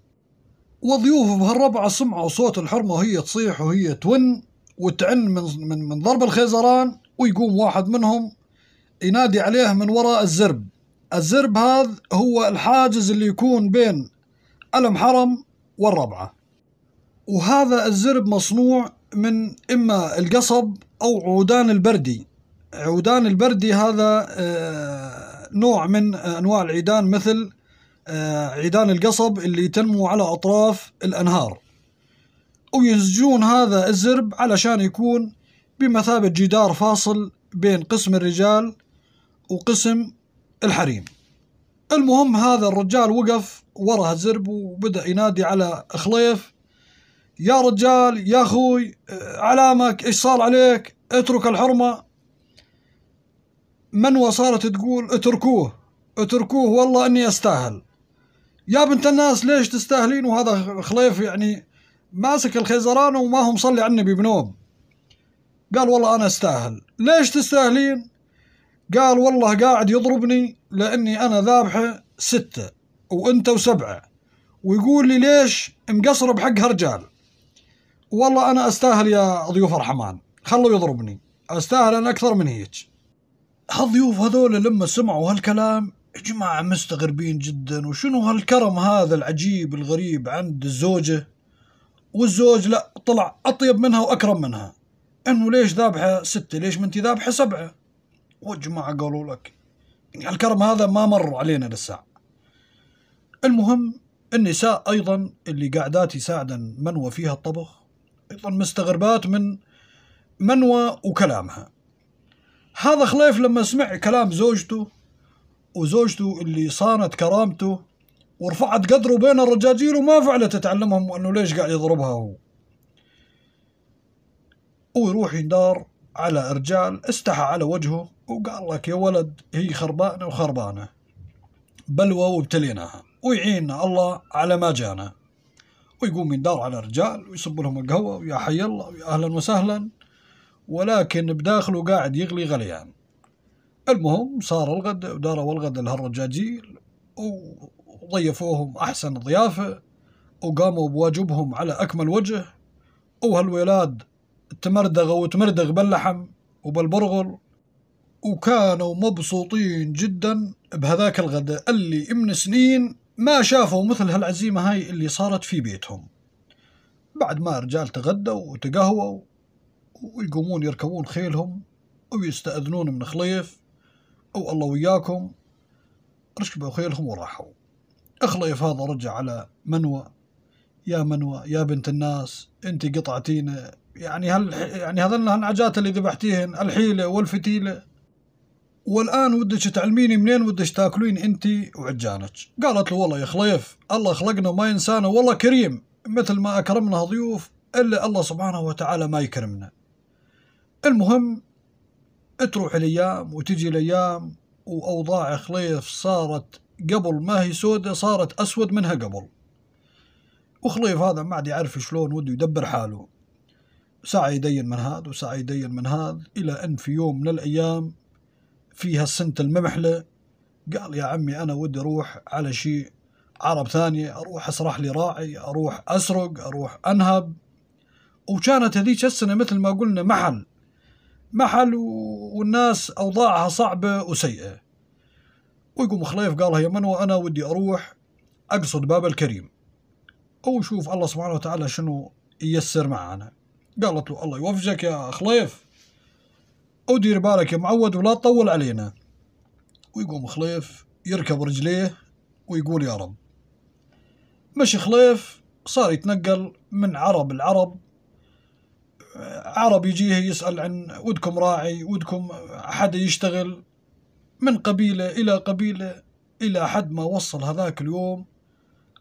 S1: وضيوف بهالربعة سمعوا صوت الحرمة وهي تصيح وهي تون وتعن من, من, من ضرب الخيزران ويقوم واحد منهم ينادي عليه من وراء الزرب الزرب هذا هو الحاجز اللي يكون بين المحرم والربعة وهذا الزرب مصنوع من إما القصب أو عودان البردي عودان البردي هذا آه، نوع من أنواع العيدان مثل آه، عيدان القصب اللي تنمو على أطراف الأنهار ويزجون هذا الزرب علشان يكون بمثابة جدار فاصل بين قسم الرجال وقسم الحريم المهم هذا الرجال وقف ورا الزرب وبدأ ينادي على خليف يا رجال يا أخوي آه، علامك إيش صار عليك اترك الحرمة منوى صارت تقول اتركوه اتركوه والله اني استاهل يا بنت الناس ليش تستاهلين وهذا خليف يعني ماسك الخيزران وما هو مصلي على النبي بنوم قال والله أنا أستاهل ليش تستاهلين قال والله قاعد يضربني لأني أنا ذابحة ستة وأنت وسبعة ويقول لي ليش مقصر بحق هرجال والله أنا أستاهل يا ضيوف الرحمن خلوا يضربني أستاهل أنا أكثر من هيك هالضيوف هذول لما سمعوا هالكلام يا جماعة مستغربين جدا وشنو هالكرم هذا العجيب الغريب عند الزوجة والزوج لا طلع أطيب منها وأكرم منها أنه ليش ذابحة ستة ليش ما أنت ذابحة سبعة والجماعة قالوا لك يعني الكرم هذا ما مر علينا للساعة المهم النساء أيضا اللي قاعدات يساعدن منوى فيها الطبخ أيضا مستغربات من منوى وكلامها هذا خليف لما سمع كلام زوجته وزوجته اللي صانت كرامته ورفعت قدره بين الرجاجيل وما فعلت تتعلمهم انه ليش قاعد يضربها هو ويروح يدار على رجال استحى على وجهه وقال لك يا ولد هي خربانه وخربانه بلوى وابتليناها ويعيننا الله على ما جانا ويقوم يدار على رجال ويصب لهم القهوه ويا حي الله ويا اهلا وسهلا ولكن بداخله قاعد يغلي غليان المهم صار الغد وداروا الغد لهالرجاجيل وضيفوهم أحسن ضيافة وقاموا بواجبهم على أكمل وجه وهالولاد تمردغوا وتمردغ باللحم وبالبرغل وكانوا مبسوطين جدا بهذاك الغداء اللي من سنين ما شافوا مثل هالعزيمة هاي اللي صارت في بيتهم بعد ما رجال تغدوا وتقهووا ويقومون يركبون خيلهم ويستأذنون من خليف أو الله وياكم ركبوا خيلهم وراحوا أخلي هذا رجع على منوى يا منوى يا بنت الناس انت قطعتينا يعني هل يعني هذن العجات اللي ذبحتيهن الحيله والفتيله والان ودك تعلميني منين ودك تاكلين انت وعجانك قالت له والله يا خليف الله خلقنا وما ينسانا والله كريم مثل ما اكرمنا ضيوف الا الله سبحانه وتعالى ما يكرمنا المهم تروح الايام وتجي الايام واوضاع خليف صارت قبل ما هي سودة صارت اسود منها قبل وخليف هذا ما عاد يعرف شلون وده يدبر حاله ساعة يدين من هذا وساعة يدين من هذا إلى أن في يوم من الأيام فيها السنة الممحلة قال يا عمي أنا ودي أروح على شيء عرب ثانية أروح أسرح لي راعي أروح أسرق أروح أنهب وكانت هذيك السنة مثل ما قلنا محل محل والناس أوضاعها صعبة وسيئة ويقوم خليف قال يا منوى أنا ودي أروح أقصد باب الكريم ونشوف الله سبحانه وتعالى شنو ييسر معنا قالت له الله يوفقك يا خليف ودير بالك يا معود ولا تطول علينا ويقوم خليف يركب رجليه ويقول يا رب مشي خليف صار يتنقل من عرب لعرب عرب يجيه يسأل عن ودكم راعي ودكم حدا يشتغل من قبيلة إلى قبيلة إلى حد ما وصل هذاك اليوم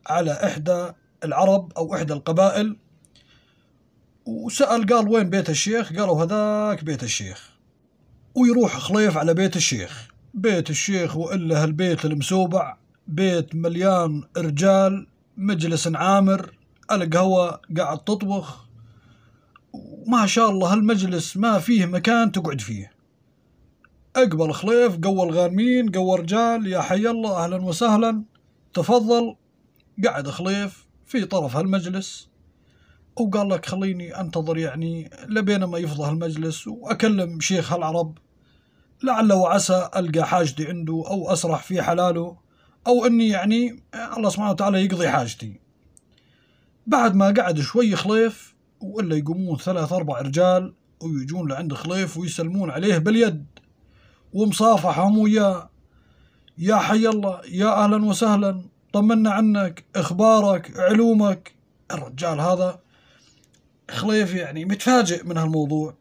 S1: على إحدى العرب أو إحدى القبائل وسأل قال وين بيت الشيخ قالوا هذاك بيت الشيخ ويروح خليف على بيت الشيخ بيت الشيخ وإلا هالبيت المسوبع بيت مليان رجال مجلس عامر القهوة قاعد تطبخ ما شاء الله هالمجلس ما فيه مكان تقعد فيه اقبل خليف قوى الغارمين قوى رجال يا حي الله اهلا وسهلا تفضل قعد خليف في طرف هالمجلس وقال لك خليني انتظر يعني لبين ما يفضى هالمجلس واكلم شيخ هالعرب لعل وعسى القى حاجتي عنده او اسرح في حلاله او اني يعني الله سبحانه وتعالى يقضي حاجتي بعد ما قعد شوي خليف وإلا يقومون ثلاث أربع رجال ويجون لعند خليف ويسلمون عليه باليد ومصافحهم وياه يا حي الله يا أهلا وسهلا طمنا عنك اخبارك علومك الرجال هذا خليف يعني متفاجئ من هالموضوع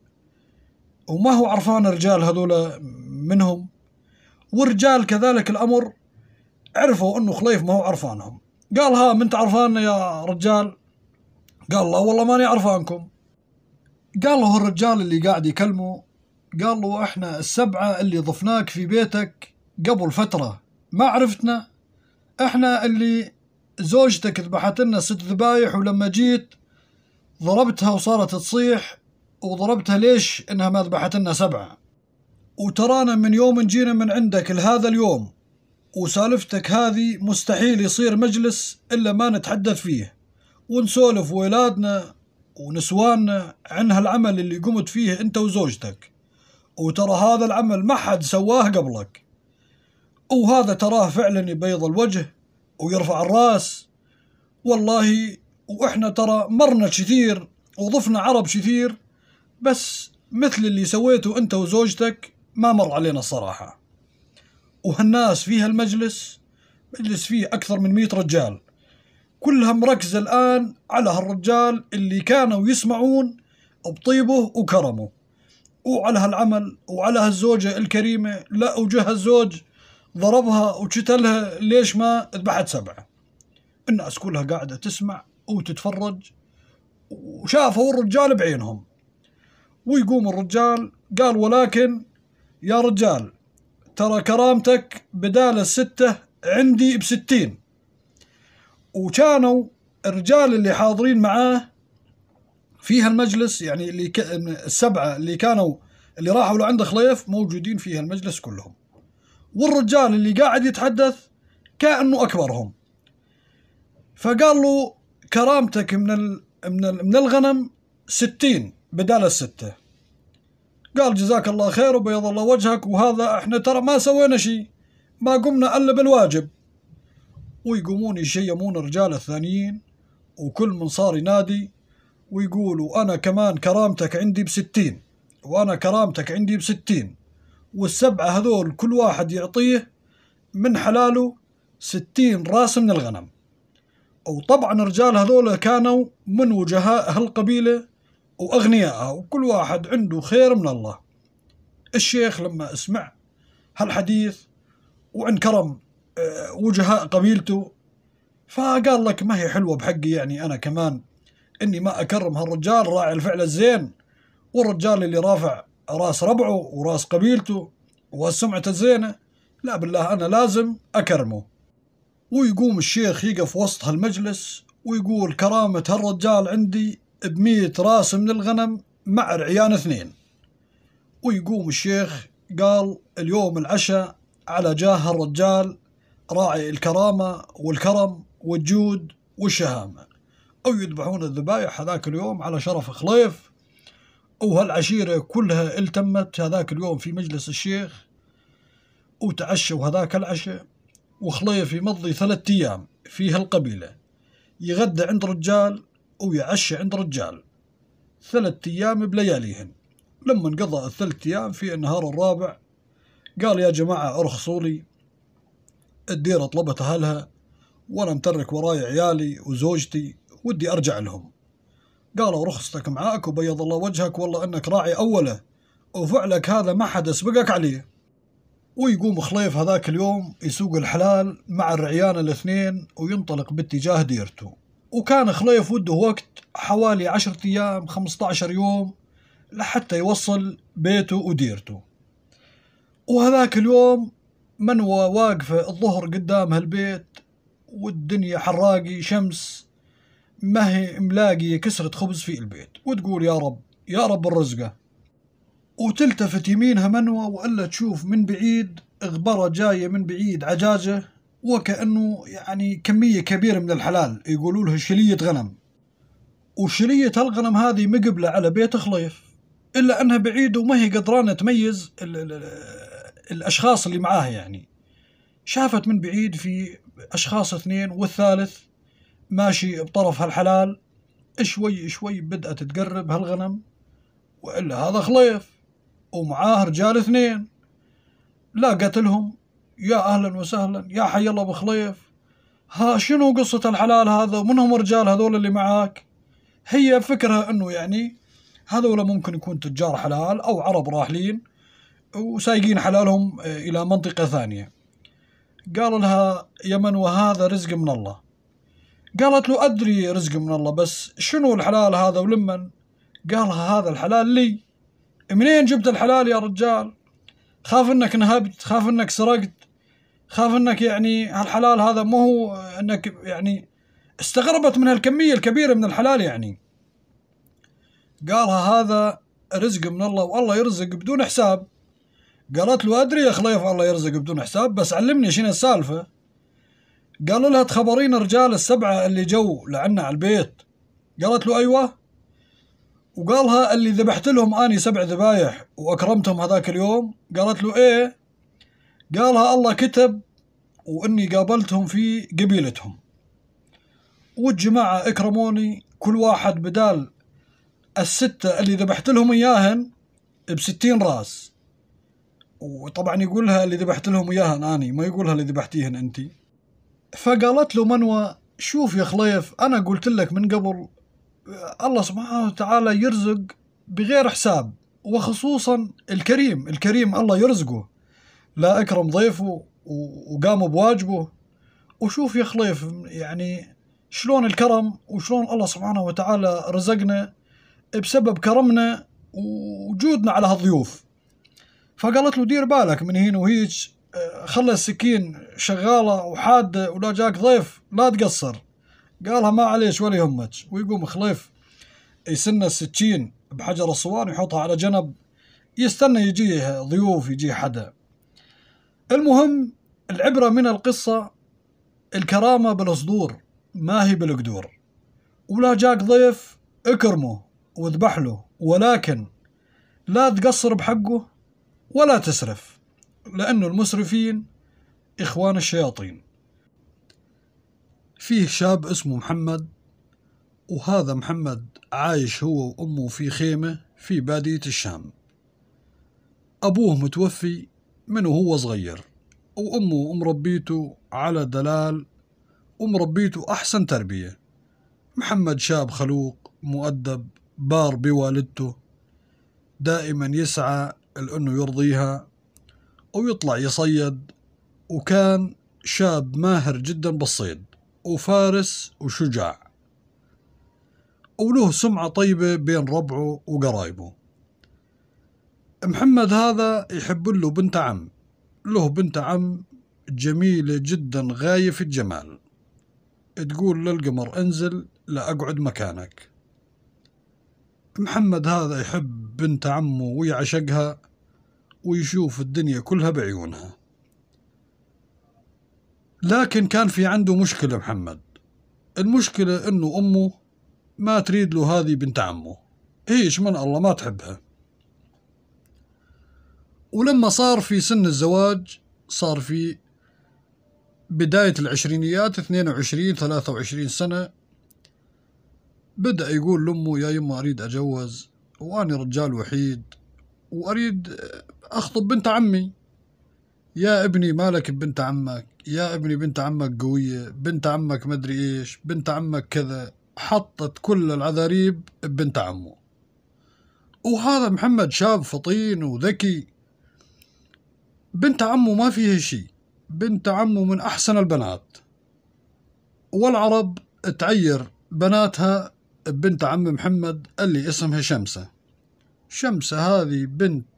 S1: وما هو عرفان الرجال هذولا منهم والرجال كذلك الامر عرفوا انه خليف ما هو عرفانهم قال ها من تعرفان يا رجال قال له والله ماني عرفانكم قال له الرجال اللي قاعد يكلمه قال له احنا السبعة اللي ضفناك في بيتك قبل فترة ما عرفتنا احنا اللي زوجتك ذبحت لنا ست ذبايح ولما جيت ضربتها وصارت تصيح وضربتها ليش انها ما ذبحت لنا سبعة وترانا من يوم جينا من عندك لهذا اليوم وسالفتك هذه مستحيل يصير مجلس الا ما نتحدث فيه ونسولف ولادنا ونسواننا عن هالعمل اللي قمت فيه انت وزوجتك وترى هذا العمل ما حد سواه قبلك وهذا تراه فعلا يبيض الوجه ويرفع الراس والله واحنا ترى مرنا كثير وضفنا عرب كثير بس مثل اللي سويته انت وزوجتك ما مر علينا الصراحه وهالناس في هالمجلس مجلس فيه اكثر من مئة رجال كلها مركزة الآن على هالرجال اللي كانوا يسمعون بطيبه وكرمه وعلى هالعمل وعلى هالزوجة الكريمة لا وجه الزوج ضربها وشتلها ليش ما ذبحت سبعة الناس كلها قاعدة تسمع وتتفرج وشافوا الرجال بعينهم ويقوم الرجال قال ولكن يا رجال ترى كرامتك بدال الستة عندي بستين وكانوا الرجال اللي حاضرين معاه في هالمجلس يعني اللي ك... السبعه اللي كانوا اللي راحوا لعند خليف موجودين في هالمجلس كلهم والرجال اللي قاعد يتحدث كانه اكبرهم فقال له كرامتك من ال... من ال... من الغنم ستين بدال الستة قال جزاك الله خير وبيض الله وجهك وهذا احنا ترى ما سوينا شيء ما قمنا الا بالواجب ويقومون يشيمون الرجال الثانيين وكل من صار ينادي ويقولوا أنا كمان كرامتك عندي بستين وأنا كرامتك عندي بستين والسبعة هذول كل واحد يعطيه من حلاله ستين راس من الغنم وطبعا الرجال هذول كانوا من وجهاء هالقبيلة وأغنياءها وكل واحد عنده خير من الله الشيخ لما اسمع هالحديث وانكرم آه، وجهاء قبيلته فقال لك ما هي حلوة بحقي يعني أنا كمان إني ما أكرم هالرجال راعي الفعل الزين والرجال اللي رافع راس ربعه وراس قبيلته والسمعة الزينة لا بالله أنا لازم أكرمه ويقوم الشيخ يقف وسط هالمجلس ويقول كرامة هالرجال عندي بمية راس من الغنم مع رعيان اثنين ويقوم الشيخ قال اليوم العشاء على جاه هالرجال راعي الكرامة والكرم والجود والشهامة أو يذبحون الذبايح هذاك اليوم على شرف خليف أو هالعشيرة كلها التمت هذاك اليوم في مجلس الشيخ وتعشوا هذاك العشاء وخليف يمضي ثلاثة أيام في هالقبيلة يغدى عند رجال ويعشى عند رجال ثلاثة أيام بلياليهن لما انقضى الثلاث أيام في النهار الرابع قال يا جماعة ارخصوا لي الديرة طلبت أهلها وأنا مترك وراي عيالي وزوجتي ودي أرجع لهم قالوا رخصتك معاك وبيض الله وجهك والله إنك راعي أوله وفعلك هذا ما حد سبقك عليه ويقوم خليف هذاك اليوم يسوق الحلال مع الرعيان الاثنين وينطلق باتجاه ديرته وكان خليف وده وقت حوالي عشرة أيام خمسة عشر يوم لحتى يوصل بيته وديرته وهذاك اليوم منوى واقفة الظهر قدام هالبيت والدنيا حراقي شمس ما هي ملاقية كسرة خبز في البيت وتقول يا رب يا رب الرزقة وتلتفت يمينها منوى وإلا تشوف من بعيد غبرة جاية من بعيد عجاجة وكأنه يعني كمية كبيرة من الحلال يقولوا له شلية غنم وشلية هالغنم هذه مقبلة على بيت خليف إلا أنها بعيد وما هي قدرانة تميز الاشخاص اللي معاه يعني شافت من بعيد في اشخاص اثنين والثالث ماشي بطرف هالحلال شوي شوي بدأت تقرب هالغنم وإلا هذا خليف ومعاه رجال اثنين لا قتلهم يا أهلا وسهلا يا حي الله بخليف ها شنو قصة الحلال هذا ومن هم الرجال هذول اللي معاك هي فكرها أنه يعني هذول ممكن يكون تجار حلال أو عرب راحلين وسايقين حلالهم آه، إلى منطقة ثانية قال لها يمن وهذا رزق من الله قالت له أدري رزق من الله بس شنو الحلال هذا ولمن قالها هذا الحلال لي منين جبت الحلال يا رجال خاف انك نهبت خاف انك سرقت خاف انك يعني هالحلال هذا مو هو انك يعني استغربت من هالكمية الكبيرة من الحلال يعني قالها هذا رزق من الله والله يرزق بدون حساب قالت له أدري يا خليف الله يرزق بدون حساب بس علمني شنو السالفة قال لها تخبرين الرجال السبعة اللي جو لعنا على البيت قالت له أيوة وقالها اللي ذبحت لهم أني سبع ذبايح وأكرمتهم هذاك اليوم قالت له إيه قالها الله كتب وإني قابلتهم في قبيلتهم والجماعة أكرموني كل واحد بدال الستة اللي ذبحت لهم إياهن بستين راس وطبعا يقولها اللي ذبحت لهم اياها اني ما يقولها اللي ذبحتيهن انت فقالت له منوى شوف يا خليف انا قلت لك من قبل الله سبحانه وتعالى يرزق بغير حساب وخصوصا الكريم الكريم الله يرزقه لا اكرم ضيفه وقام بواجبه وشوف يا خليف يعني شلون الكرم وشلون الله سبحانه وتعالى رزقنا بسبب كرمنا وجودنا على هالضيوف فقالت له دير بالك من هين وهيج آه، خلي السكين شغالة وحادة ولا جاك ضيف لا تقصر قالها ما عليش ولا يهمك ويقوم خليف يسن السكين بحجر الصوان يحطها على جنب يستنى يجيه ضيوف يجيه حدا المهم العبرة من القصة الكرامة بالصدور ما هي بالقدور ولا جاك ضيف اكرمه واذبح له ولكن لا تقصر بحقه ولا تسرف لأن المسرفين إخوان الشياطين فيه شاب اسمه محمد وهذا محمد عايش هو وأمه في خيمة في بادية الشام أبوه متوفي من وهو صغير وأمه مربيته على دلال ومربيته أحسن تربية محمد شاب خلوق مؤدب بار بوالدته دائما يسعى لأنه يرضيها أو يطلع يصيد وكان شاب ماهر جدا بالصيد وفارس وشجاع وله سمعة طيبة بين ربعه وقرايبه محمد هذا يحب له بنت عم له بنت عم جميلة جدا غاية في الجمال تقول للقمر انزل لأقعد مكانك محمد هذا يحب بنت عمه ويعشقها ويشوف الدنيا كلها بعيونها لكن كان في عنده مشكلة محمد المشكلة انه امه ما تريد له هذه بنت عمه إيش من الله ما تحبها ولما صار في سن الزواج صار في بداية العشرينيات 22 23 سنة بدأ يقول لأمه يا يما أريد أجوز وأنا رجال وحيد وأريد أخطب بنت عمي يا ابني مالك ببنت عمك يا ابني بنت عمك قوية بنت عمك مدري إيش بنت عمك كذا حطت كل العذاريب ببنت عمه وهذا محمد شاب فطين وذكي بنت عمه ما فيها شيء بنت عمه من أحسن البنات والعرب تعير بناتها بنت عم محمد اللي اسمها شمسة شمسة هذه بنت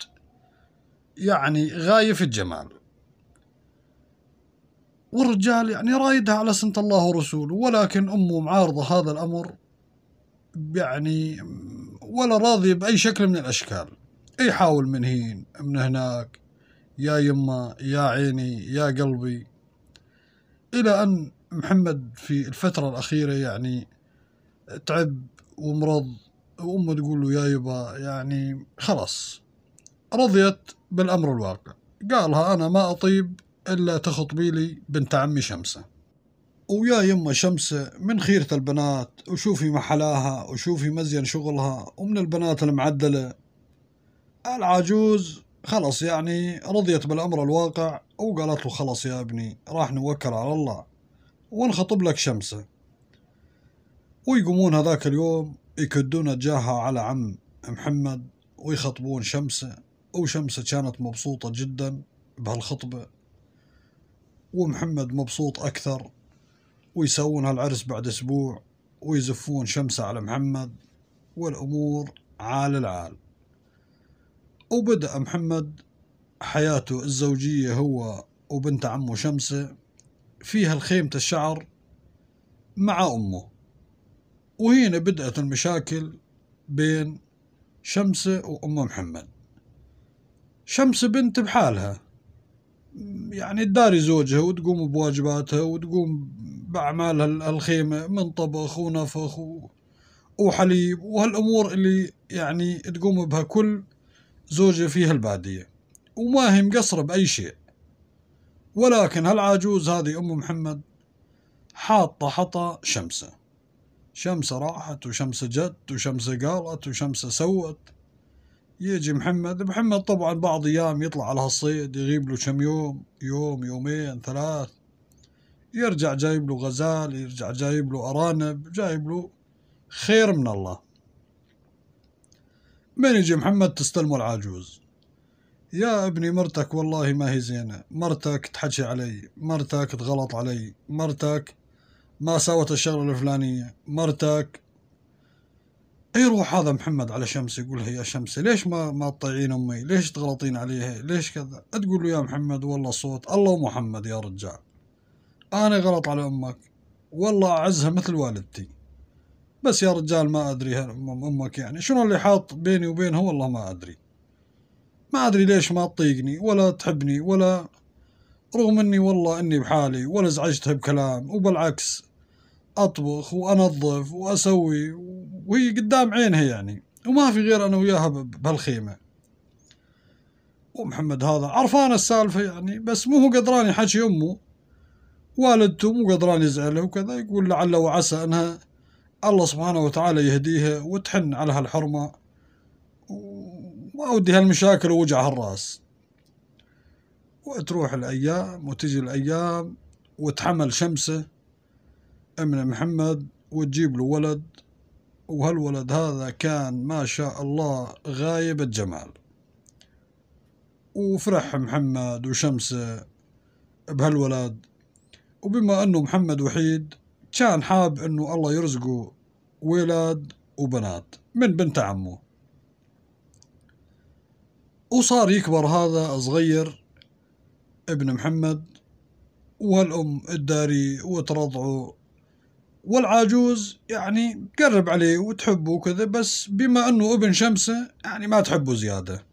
S1: يعني غايه في الجمال والرجال يعني رايدها على سنة الله ورسوله ولكن أمه معارضة هذا الأمر يعني ولا راضية بأي شكل من الأشكال يحاول من هين من هناك يا يما يا عيني يا قلبي إلى أن محمد في الفترة الأخيرة يعني تعب ومرض وأمه تقول له يا يبا يعني خلاص رضيت بالأمر الواقع قالها أنا ما أطيب إلا تخطبي لي بنت عمي شمسة ويا يما شمسة من خيرة البنات وشوفي محلاها وشوفي مزين شغلها ومن البنات المعدلة العجوز خلص يعني رضيت بالأمر الواقع وقالت له خلص يا ابني راح نوكل على الله ونخطب لك شمسة ويقومون هذاك اليوم يكدون جاهها على عم محمد ويخطبون شمسه وشمسة كانت مبسوطة جدا بهالخطبة ومحمد مبسوط أكثر ويسوون هالعرس بعد أسبوع ويزفون شمسة على محمد والأمور عال العال وبدأ محمد حياته الزوجية هو وبنت عمه شمسة فيها الخيمة الشعر مع أمه وهنا بدأت المشاكل بين شمسة وأم محمد شمس بنت بحالها يعني تداري زوجها وتقوم بواجباتها وتقوم بأعمالها الخيمة من طبخ ونفخ وحليب وهالأمور اللي يعني تقوم بها كل زوجة فيها البادية وما هي مقصرة بأي شيء ولكن هالعجوز هذه أم محمد حاطة حطا شمسة شمسة راحت وشمسة جت وشمسة قالت وشمسة سوت يجي محمد محمد طبعا بعض ايام يطلع على هالصيد يغيب له كم يوم يوم يومين ثلاث يرجع جايب له غزال يرجع جايب له ارانب جايب له خير من الله من يجي محمد تستلمه العجوز يا ابني مرتك والله ما هي زينة مرتك تحكي علي مرتك تغلط علي مرتك ما سوت الشغلة الفلانية مرتك يروح هذا محمد على شمس يقول يا شمس ليش ما ما تطيعين امي؟ ليش تغلطين عليها؟ ليش كذا؟ تقول له يا محمد والله صوت الله محمد يا رجال. انا غلط على امك والله اعزها مثل والدتي. بس يا رجال ما ادري امك يعني شنو اللي حاط بيني وبينها والله ما ادري. ما ادري ليش ما تطيقني ولا تحبني ولا رغم اني والله اني بحالي ولا ازعجتها بكلام وبالعكس اطبخ وانظف واسوي وهي قدام عينها يعني وما في غير انا وياها بهالخيمه ومحمد هذا عرفان السالفه يعني بس مو هو قدران يحكي امه والدته مو قدران يزعله وكذا يقول لعل وعسى انها الله سبحانه وتعالى يهديها وتحن على هالحرمه وما ودي هالمشاكل ووجع هالراس وتروح الايام وتجي الايام وتحمل شمسه من محمد وتجيب له ولد وهالولد هذا كان ما شاء الله غايب الجمال وفرح محمد وشمسه بهالولد وبما أنه محمد وحيد كان حاب أنه الله يرزقه ولاد وبنات من بنت عمه وصار يكبر هذا صغير ابن محمد والأم الداري وترضعه والعجوز يعني تقرب عليه وتحبه وكذا بس بما انه ابن شمسه يعني ما تحبه زياده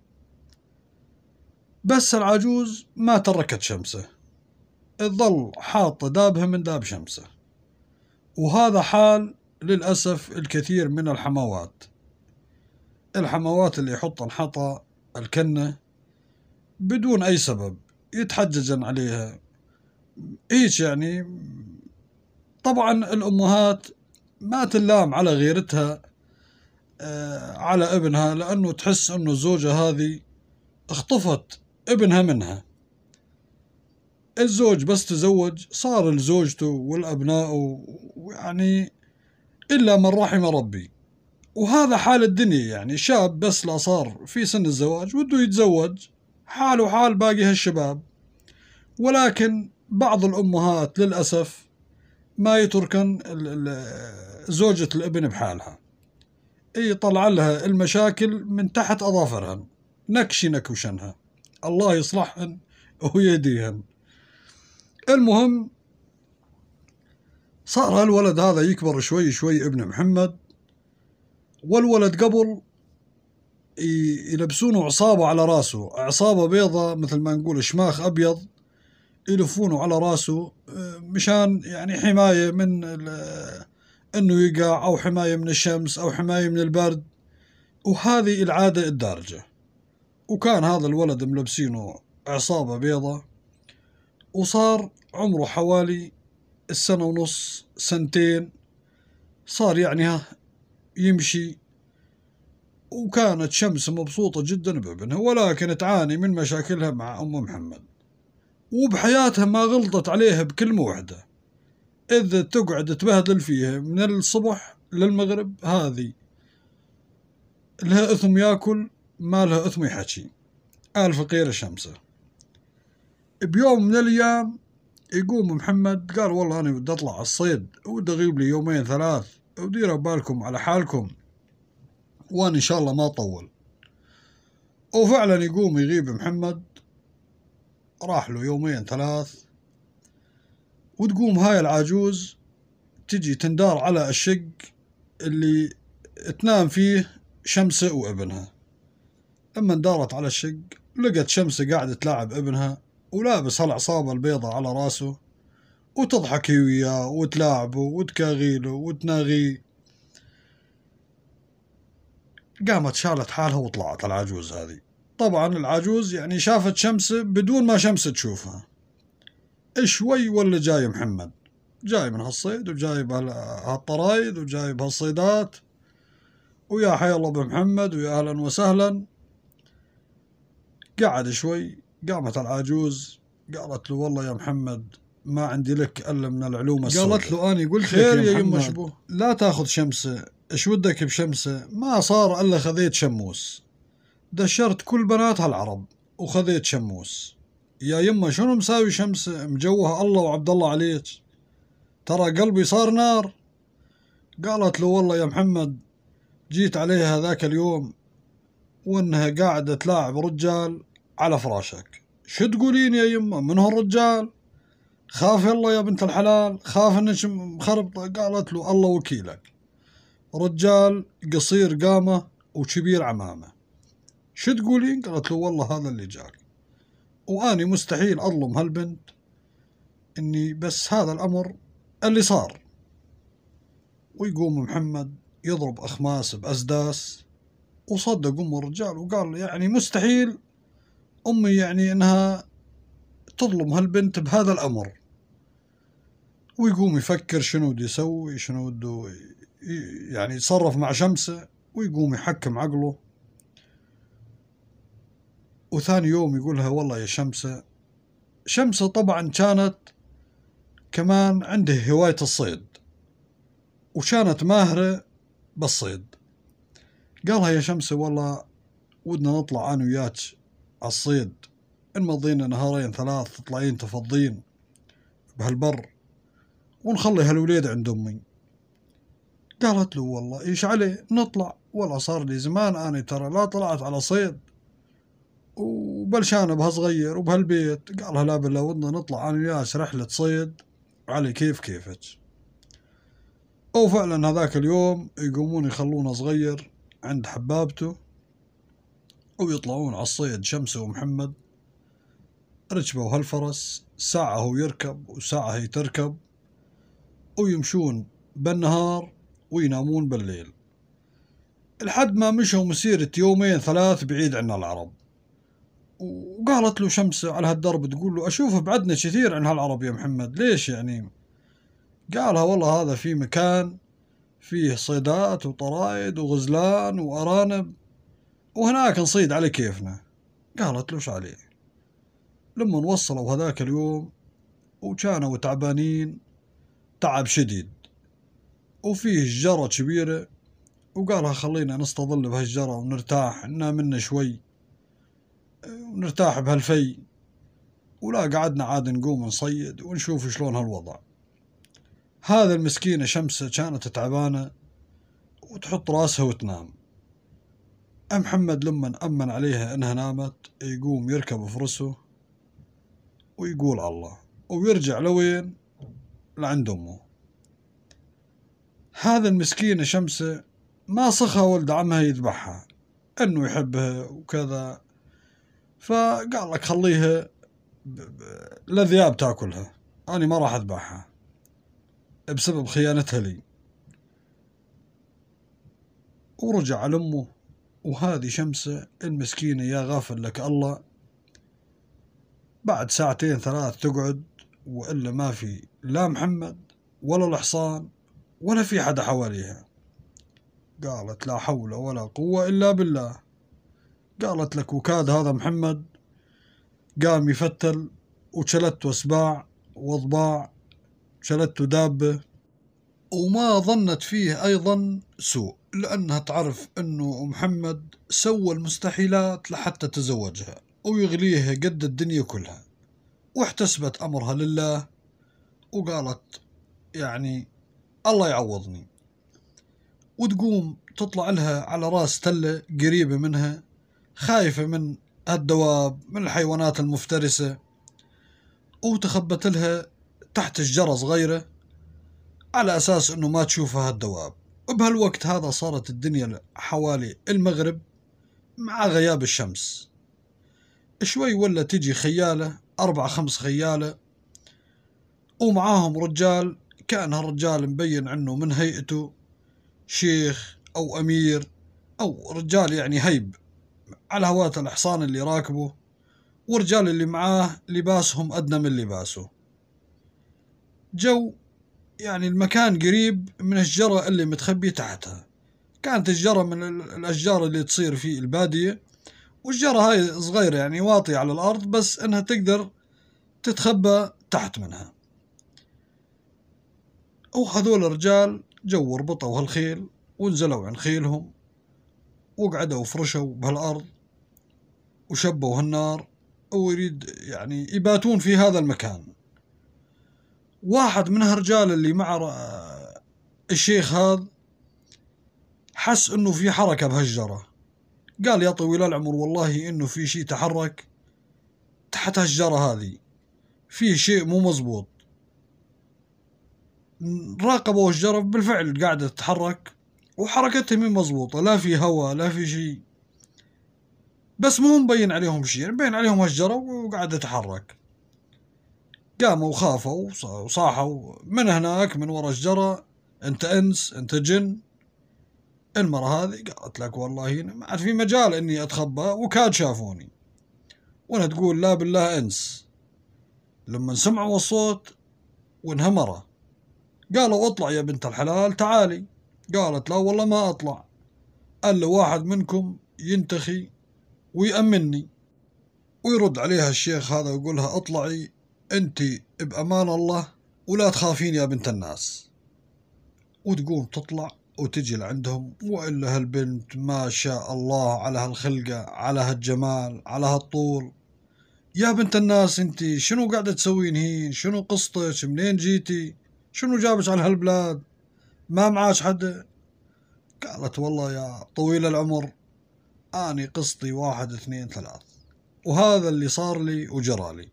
S1: بس العجوز ما تركت شمسه تظل حاطة دابها من داب شمسه وهذا حال للأسف الكثير من الحموات الحموات اللي يحطن حطا الكنة بدون أي سبب يتحججن عليها هيك يعني طبعا الأمهات ما تلام على غيرتها آه، على ابنها لأنه تحس أنه الزوجة هذه اخطفت ابنها منها الزوج بس تزوج صار لزوجته والأبناء يعني إلا من رحم ربي وهذا حال الدنيا يعني شاب بس لا صار في سن الزواج وده يتزوج حاله حال باقي هالشباب ولكن بعض الأمهات للأسف ما يتركن زوجة الابن بحالها طلع لها المشاكل من تحت أظافرهن نكشي نكوشنها الله يصلحهن ويديهن المهم صار هالولد هذا يكبر شوي شوي ابن محمد والولد قبل يلبسونه عصابة على راسه عصابة بيضة مثل ما نقول شماخ أبيض يلفونه على راسه مشان يعني حمايه من انه يقع او حمايه من الشمس او حمايه من البرد وهذه العاده الدارجه وكان هذا الولد ملبسينه عصابه بيضة وصار عمره حوالي السنه ونص سنتين صار يعني ها يمشي وكانت شمس مبسوطة جدا بابنها ولكن تعاني من مشاكلها مع أم محمد وبحياتها ما غلطت عليها بكلمة واحدة إذا تقعد تبهدل فيها من الصبح للمغرب هذه لها إثم ياكل ما لها إثم يحكي آل فقير الشمسة بيوم من الأيام يقوم محمد قال والله أنا بدي أطلع على الصيد ودي أغيب لي يومين ثلاث وديروا بالكم على حالكم وأنا إن شاء الله ما أطول وفعلا يقوم يغيب محمد راح له يومين ثلاث وتقوم هاي العجوز تجي تندار على الشق اللي تنام فيه شمسة وابنها لما اندارت على الشق لقت شمسة قاعدة تلاعب ابنها ولابس هالعصابة البيضة على راسه وتضحك هي وياه وتلاعبه وتكاغيله وتناغيه قامت شالت حالها وطلعت العجوز هذه طبعا العجوز يعني شافت شمس بدون ما شمس تشوفها شوي ولا جاي محمد جاي من هالصيد وجاي بهالطرايد وجاي بهالصيدات ويا حي الله بمحمد ويا اهلا وسهلا قعد شوي قامت العجوز قالت له والله يا محمد ما عندي لك الا من العلوم السوداء قالت له اني قلت خير يا, محمد يما لا تاخذ شمسه ايش ودك بشمسه ما صار الا خذيت شموس دشرت كل بناتها العرب وخذيت شموس يا يما شنو مساوي شمس مجوه الله وعبد الله عليك ترى قلبي صار نار قالت له والله يا محمد جيت عليها ذاك اليوم وانها قاعدة تلاعب رجال على فراشك شو تقولين يا يما من هالرجال خاف الله يا بنت الحلال خاف انك مخربطة قالت له الله وكيلك رجال قصير قامه وكبير عمامه شو تقولين؟ قالت له والله هذا اللي جاك وأني مستحيل أظلم هالبنت إني بس هذا الأمر اللي صار ويقوم محمد يضرب أخماس بأسداس وصدق أم الرجال وقال يعني مستحيل أمي يعني إنها تظلم هالبنت بهذا الأمر ويقوم يفكر شنو بده يسوي شنو بده يعني يتصرف مع شمسه ويقوم يحكم عقله وثاني يوم يقولها والله يا شمسة شمسة طبعا كانت كمان عنده هواية الصيد وكانت ماهرة بالصيد قالها يا شمسة والله ودنا نطلع أنا وياك عالصيد إن نمضينا نهارين ثلاث تطلعين تفضين بهالبر ونخلي هالوليد عند أمي قالت له والله إيش عليه نطلع والله صار لي زمان أنا ترى لا طلعت على صيد وبلشانه صغير وبهالبيت قالها لا بالله ودنا نطلع انا وياس رحله صيد على كيف كيفك وفعلا هذاك اليوم يقومون يخلونه صغير عند حبابته ويطلعون على الصيد شمسه ومحمد ركبوا هالفرس ساعة هو يركب وساعة هي تركب ويمشون بالنهار وينامون بالليل لحد ما مشوا مسيرة يومين ثلاث بعيد عنا العرب وقالت له شمس على هالدرب تقول له أشوف بعدنا كثير عن هالعرب يا محمد ليش يعني قالها والله هذا في مكان فيه صيدات وطرايد وغزلان وأرانب وهناك نصيد على كيفنا قالت له عليه لما وصلوا هذاك اليوم وكانوا تعبانين تعب شديد وفيه شجرة كبيرة وقالها خلينا نستظل بهالشجرة ونرتاح ننام منا شوي ونرتاح بهالفي ولا قعدنا عاد نقوم نصيد ونشوف شلون هالوضع هذا المسكينة شمسة كانت تعبانة وتحط راسها وتنام محمد لما أمن عليها إنها نامت يقوم يركب فرسه ويقول الله ويرجع لوين لعند أمه هذا المسكينة شمسة ما صخى ولد عمها يذبحها إنه يحبها وكذا فقال لك خليه الذئاب تاكلها انا ما راح اذبحها بسبب خيانتها لي ورجع لامه وهذه شمسه المسكينه يا غافل لك الله بعد ساعتين ثلاث تقعد والا ما في لا محمد ولا الحصان ولا في حدا حواليها قالت لا حول ولا قوه الا بالله قالت لك وكاد هذا محمد قام يفتل وشلت أسباع وضباع شلت دابة وما ظنت فيه أيضا سوء لأنها تعرف أنه محمد سوى المستحيلات لحتى تزوجها ويغليها قد الدنيا كلها واحتسبت أمرها لله وقالت يعني الله يعوضني وتقوم تطلع لها على راس تلة قريبة منها خايفة من هالدواب من الحيوانات المفترسة وتخبت لها تحت الجرة صغيرة على أساس أنه ما تشوفها هالدواب وبهالوقت هذا صارت الدنيا حوالي المغرب مع غياب الشمس شوي ولا تجي خيالة أربع خمس خيالة ومعاهم رجال كان هالرجال مبين عنه من هيئته شيخ أو أمير أو رجال يعني هيب على هواة الحصان اللي راكبه والرجال اللي معاه لباسهم أدنى من لباسه جو يعني المكان قريب من الشجرة اللي متخبية تحتها كانت الشجرة من الأشجار اللي تصير في البادية والشجرة هاي صغيرة يعني واطية على الأرض بس إنها تقدر تتخبى تحت منها هذول الرجال جو ربطوا هالخيل ونزلوا عن خيلهم وقعدوا وفرشوا بهالأرض وشبوا هالنار ويريد يعني يباتون في هذا المكان واحد من هالرجال اللي مع الشيخ هذا حس انه في حركة بهالشجرة قال يا طويل العمر والله انه في شيء تحرك تحت هالشجرة هذه في شيء مو مزبوط راقبوا الشجرة بالفعل قاعدة تتحرك وحركتها مو مزبوطة لا في هواء لا في شيء بس مو مبين عليهم شيء مبين عليهم هالجرة وقعد يتحرك قاموا وخافوا وصاحوا من هناك من ورا الشجرة انت انس انت جن المرة هذه قالت لك والله ما عاد في مجال اني اتخبى وكاد شافوني وانا تقول لا بالله انس لما سمعوا الصوت وانهمره قالوا اطلع يا بنت الحلال تعالي قالت لا والله ما اطلع قال له واحد منكم ينتخي ويأمني ويرد عليها الشيخ هذا ويقولها اطلعي انت بامان الله ولا تخافين يا بنت الناس وتقوم تطلع وتجي لعندهم والا هالبنت ما شاء الله على هالخلقه على هالجمال على هالطول يا بنت الناس انت شنو قاعده تسوين هين شنو قصتك منين جيتي شنو جابش على هالبلاد ما معاش حد قالت والله يا طويل العمر أني قسطي واحد اثنين ثلاث وهذا اللي صار لي وجرالي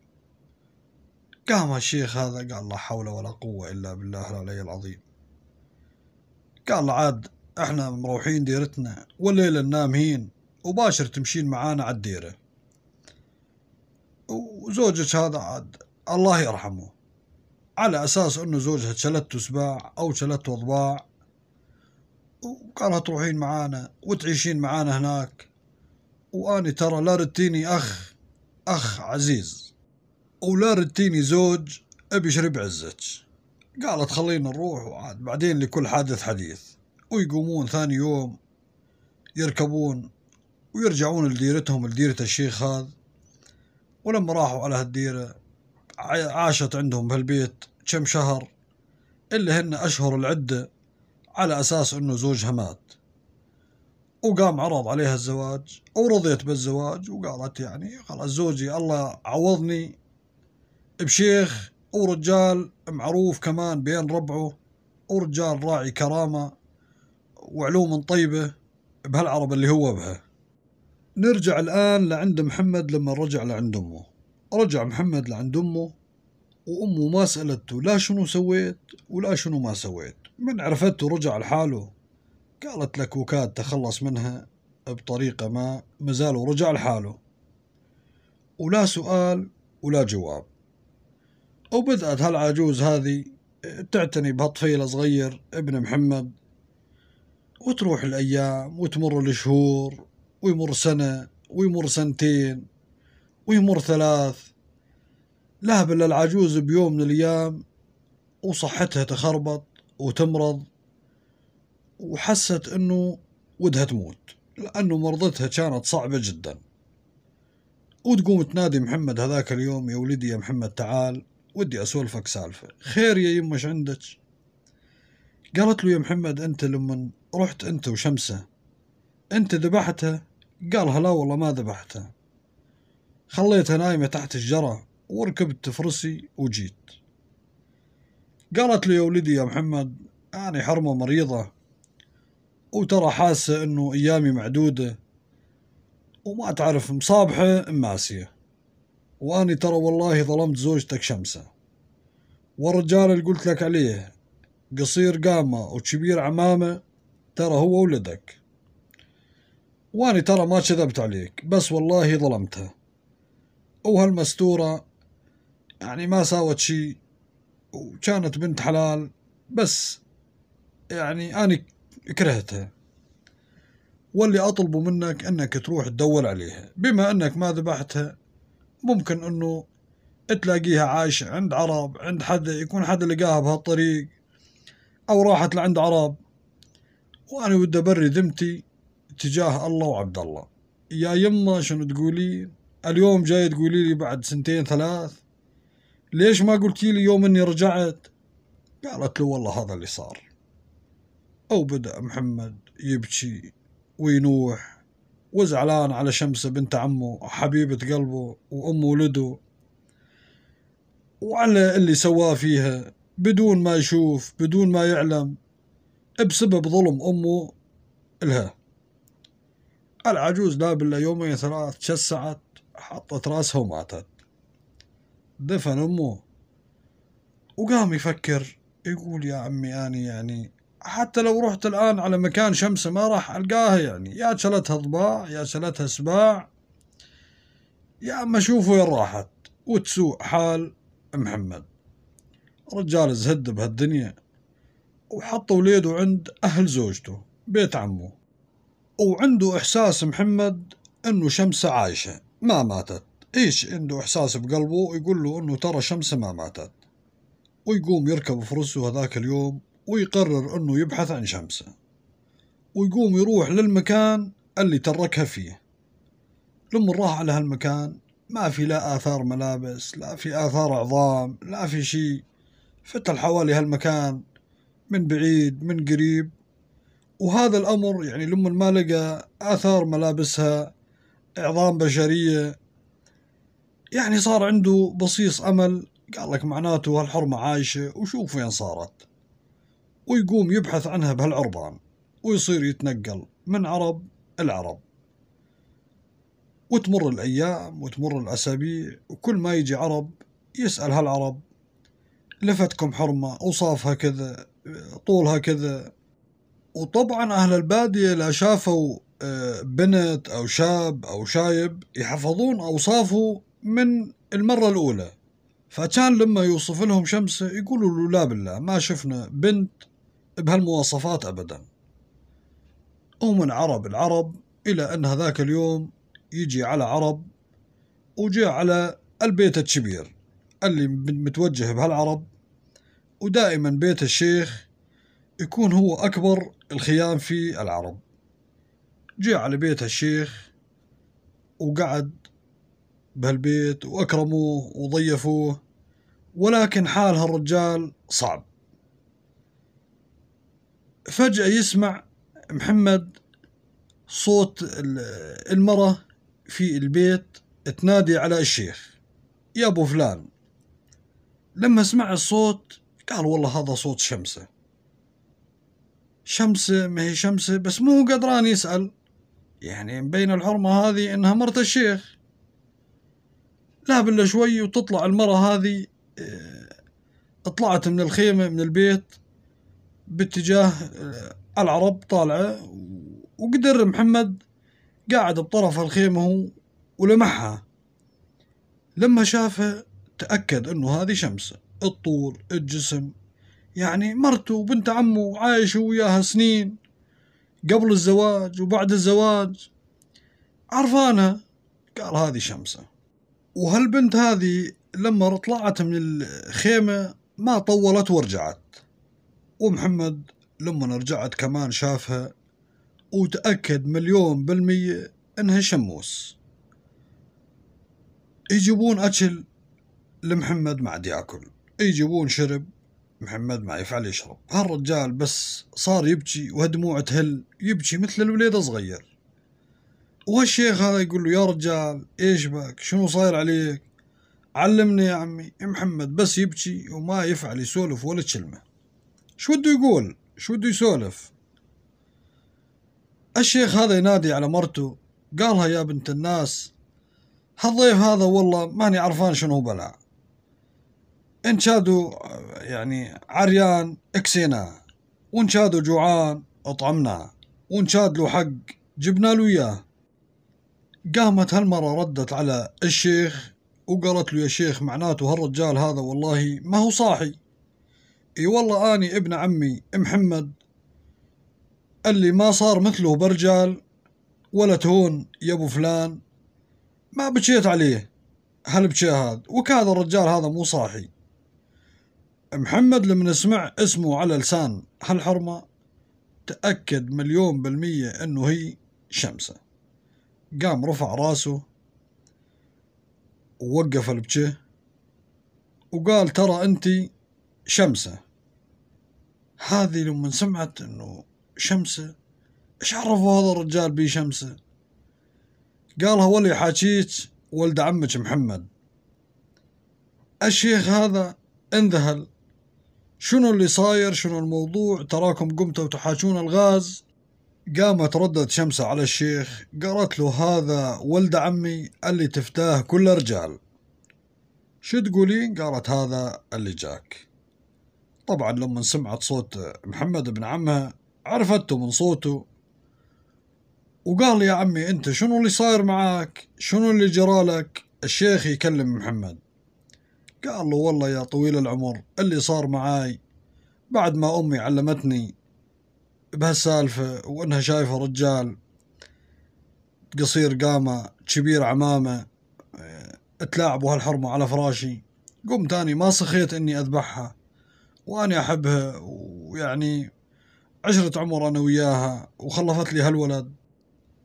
S1: قام الشيخ هذا قال لا حول ولا قوة إلا بالله العلي العظيم قال عاد احنا مروحين ديرتنا والليلة نامهين وباشر تمشين معانا على الديرة وزوجك هذا عاد الله يرحمه على أساس أنه زوجها شلته سباع أو شلته ضباع وقالها تروحين معانا وتعيشين معانا هناك واني ترى لا رتيني اخ اخ عزيز ولا رتيني زوج شرب عزتش قالت خلينا نروح وعاد بعدين لكل حادث حديث ويقومون ثاني يوم يركبون ويرجعون لديرتهم لديرة الشيخ هذا ولما راحوا على هالديرة عاشت عندهم بهالبيت كم شهر اللي هن أشهر العدة على أساس أنه زوجها مات وقام عرض عليها الزواج ورضيت بالزواج وقالت يعني خلاص زوجي الله عوضني بشيخ ورجال معروف كمان بين ربعه ورجال راعي كرامة وعلوم طيبة بهالعرب اللي هو بها نرجع الآن لعند محمد لما رجع لعند أمه رجع محمد لعند أمه وأمه ما سألته لا شنو سويت ولا شنو ما سويت من عرفته رجع لحاله قالت لك وكاد تخلص منها بطريقة ما مازال ورجع لحاله ولا سؤال ولا جواب وبدأت هالعجوز هذه تعتني بهالطفيل صغير ابن محمد وتروح الأيام وتمر الشهور ويمر سنة ويمر سنتين ويمر ثلاث لهب العجوز بيوم من الأيام وصحتها تخربط وتمرض وحست أنه ودها تموت لأنه مرضتها كانت صعبة جدا وتقوم تنادي محمد هذاك اليوم يا ولدي يا محمد تعال ودي أسولفك سالفة خير يا يمه ايش عندك قالت له يا محمد أنت لما رحت أنت وشمسة أنت ذبحتها قالها لا والله ما ذبحتها خليتها نايمة تحت الشجرة وركبت فرسي وجيت قالت له يا ولدي يا محمد أنا حرمة مريضة وترى حاسة انه ايامي معدودة وما تعرف مصابحة ماسية واني ترى والله ظلمت زوجتك شمسة والرجال اللي قلت لك عليه قصير قامة وكبير عمامة ترى هو ولدك واني ترى ما كذبت عليك بس والله ظلمتها وهالمستورة يعني ما ساوت شي وكانت بنت حلال بس يعني اني كرهتها واللي أطلبه منك أنك تروح تدور عليها بما أنك ما ذبحتها ممكن أنه تلاقيها عايشة عند عرب عند حد يكون حد لقاها بهالطريق أو راحت لعند عرب وأنا ودي أبري ذمتي تجاه الله وعبد الله يا يما شنو تقولي اليوم جاي تقولي لي بعد سنتين ثلاث ليش ما قلتي لي يوم اني رجعت قالت له والله هذا اللي صار أو بدأ محمد يبكي وينوح وزعلان على شمسة بنت عمه حبيبة قلبه وأم ولده وعلى اللي سواه فيها بدون ما يشوف بدون ما يعلم بسبب ظلم أمه لها العجوز لا بالله يومين ثلاث شسعت حطت راسها وماتت دفن أمه وقام يفكر يقول يا عمي أنا يعني حتى لو رحت الآن على مكان شمسه ما راح ألقاها يعني يا شلتها ضباع يا شلتها سباع يا أما شوفوا وين راحت وتسوء حال محمد رجال زهد بهالدنيا وحط وليده عند أهل زوجته بيت عمه وعنده إحساس محمد إنه شمسة عايشة ما ماتت إيش عنده إحساس بقلبه يقول له إنه ترى شمسة ما ماتت ويقوم يركب فرسه هذاك اليوم ويقرر أنه يبحث عن شمسه ويقوم يروح للمكان اللي تركها فيه لما راح على هالمكان ما في لا آثار ملابس لا في آثار عظام لا في شيء فتل حوالي هالمكان من بعيد من قريب وهذا الأمر يعني لما ما لقى آثار ملابسها عظام بشرية يعني صار عنده بصيص أمل قال لك معناته هالحرمة عايشة وشوف وين صارت ويقوم يبحث عنها بهالعربان ويصير يتنقل من عرب العرب وتمر الأيام وتمر الأسابيع وكل ما يجي عرب يسأل هالعرب لفتكم حرمة أوصافها كذا طولها كذا وطبعا أهل البادية لا شافوا آه، بنت أو شاب أو شايب يحفظون أوصافه من المرة الأولى فكان لما يوصف لهم شمسة يقولوا له لا بالله ما شفنا بنت بهالمواصفات أبدا ومن عرب العرب إلى أن هذاك اليوم يجي على عرب وجاء على البيت الكبير اللي متوجه بهالعرب ودائما بيت الشيخ يكون هو أكبر الخيام في العرب جاء على بيت الشيخ وقعد بهالبيت وأكرموه وضيفوه ولكن حال هالرجال صعب فجأة يسمع محمد صوت المرة في البيت تنادي على الشيخ يا أبو فلان لما سمع الصوت قال والله هذا صوت شمسة شمسة ما هي شمسة بس مو قدران يسأل يعني بين الحرمة هذه إنها مرت الشيخ لا بالله شوي وتطلع المرة هذه اطلعت آه، من الخيمة من البيت باتجاه آه، العرب طالعة وقدر محمد قاعد بطرف الخيمة هو ولمحها لما شافها تأكد أنه هذه شمس الطول الجسم يعني مرته وبنت عمه عايشوا وياها سنين قبل الزواج وبعد الزواج عرفانها قال هذه شمسة وهالبنت هذه لما طلعت من الخيمة ما طولت ورجعت ومحمد لما رجعت كمان شافها وتأكد مليون بالمية إنها شموس يجيبون أكل لمحمد ما عاد ياكل يجيبون شرب محمد ما يفعل يشرب هالرجال بس صار يبكي وهدموع تهل يبكي مثل الوليد صغير وهالشيخ هذا يقول له يا رجال ايش بك شنو صاير عليك علمني يا عمي محمد بس يبكي وما يفعل يسولف ولا كلمه شو بده يقول شو بده يسولف الشيخ هذا ينادي على مرته قالها يا بنت الناس هالضيف هذا والله ماني عرفان شنو بلع ان شادو يعني عريان اكسيناه وان شادو جوعان اطعمناه وان شاد له حق جبنا له اياه قامت هالمرة ردت على الشيخ وقالت له يا شيخ معناته هالرجال هذا والله ما هو صاحي اي والله اني ابن عمي محمد اللي ما صار مثله برجال ولا تهون يا ابو فلان ما بكيت عليه هل بشي هذا وكذا الرجال هذا مو صاحي محمد لما نسمع اسمه على لسان هالحرمة تأكد مليون بالمية انه هي شمسة قام رفع راسه ووقف البشه وقال ترى انت شمسة هذه لما سمعت انه شمسه ايش عرفوا هذا الرجال بي شمسه قالها ولي حاجيك ولد عمك محمد الشيخ هذا انذهل شنو اللي صاير شنو الموضوع تراكم قمتوا تحاجون الغاز قامت ردت شمسة على الشيخ قالت له هذا ولد عمي اللي تفتاه كل رجال شو تقولين قالت هذا اللي جاك طبعا لما سمعت صوت محمد بن عمها عرفته من صوته وقال يا عمي أنت شنو اللي صاير معاك شنو اللي جرالك الشيخ يكلم محمد قال له والله يا طويل العمر اللي صار معاي بعد ما أمي علمتني بهالسالفة وأنها شايفة رجال قصير قامة كبير عمامة اه، تلاعبوا هالحرمة على فراشي قمت أني ما سخيت أني أذبحها وأنا أحبها ويعني عشرة عمر أنا وياها وخلفت لي هالولد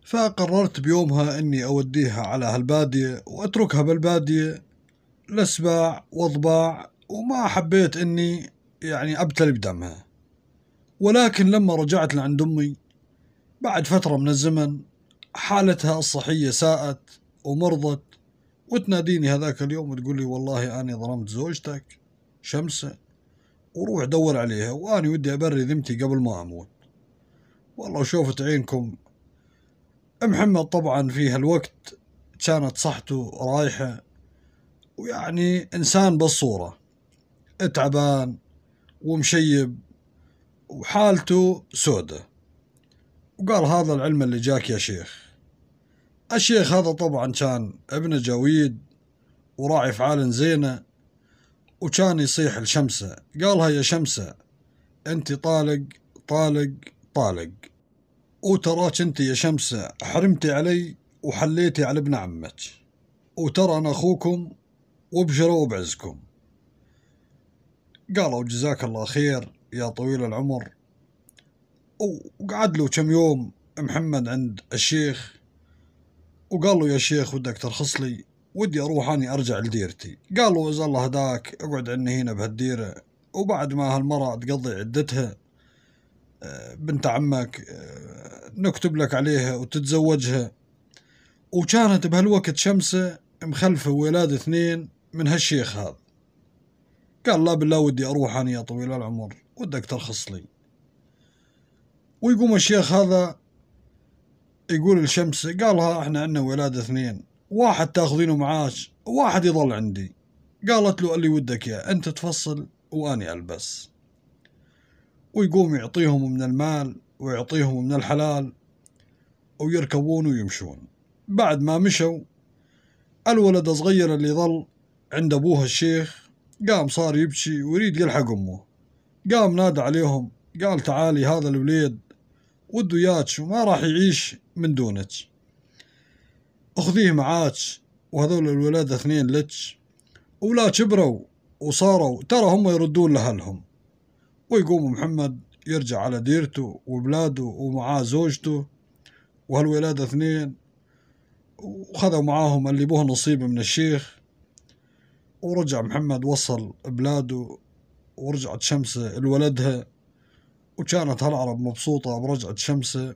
S1: فقررت بيومها أني أوديها على هالبادية وأتركها بالبادية لسباع وضباع وما حبيت أني يعني أبتلي بدمها ولكن لما رجعت لعند أمي بعد فترة من الزمن حالتها الصحية ساءت ومرضت وتناديني هذاك اليوم وتقول لي والله أنا ظلمت زوجتك شمسة وروح دور عليها وأنا ودي أبري ذمتي قبل ما أموت والله شوفت عينكم محمد طبعا في هالوقت كانت صحته رايحة ويعني إنسان بالصورة تعبان ومشيب وحالته سودة وقال هذا العلم اللي جاك يا شيخ الشيخ هذا طبعا كان ابن جويد وراعي فعال زينة وكان يصيح لشمسة قالها يا شمسة انت طالق طالق طالق وتراك انت يا شمسة حرمتي علي وحليتي على ابن عمك وترى انا اخوكم وبجروا وبعزكم قالوا جزاك الله خير يا طويل العمر وقعد له كم يوم محمد عند الشيخ وقال له يا شيخ ودك ترخص لي ودي اروح اني ارجع لديرتي قالوا اذا الله هداك اقعد عندنا هنا بهالديره وبعد ما هالمرأة تقضي عدتها آه، بنت عمك آه، نكتب لك عليها وتتزوجها وكانت بهالوقت شمسة مخلفة ولاد اثنين من هالشيخ هذا قال لا بالله ودي أروح أنا يا طويل العمر ودك ترخص لي ويقوم الشيخ هذا يقول لشمسة قالها احنا عندنا ولاد اثنين واحد تاخذينه معاش وواحد يظل عندي قالت له اللي ودك يا أنت تفصل وأني ألبس ويقوم يعطيهم من المال ويعطيهم من الحلال ويركبون ويمشون بعد ما مشوا الولد الصغير اللي ظل عند أبوه الشيخ قام صار يبكي ويريد يلحق أمه قام نادى عليهم قال تعالي هذا الوليد وده ياتش وما راح يعيش من دونك أخذيه معاك وهذول الولاد اثنين لك ولا كبروا وصاروا ترى هم يردون لأهلهم ويقوم محمد يرجع على ديرته وبلاده ومعاه زوجته وهالولاد اثنين وخذوا معاهم اللي به نصيب من الشيخ ورجع محمد وصل بلاده ورجعت شمسه لولدها وكانت هالعرب مبسوطة برجعة شمسه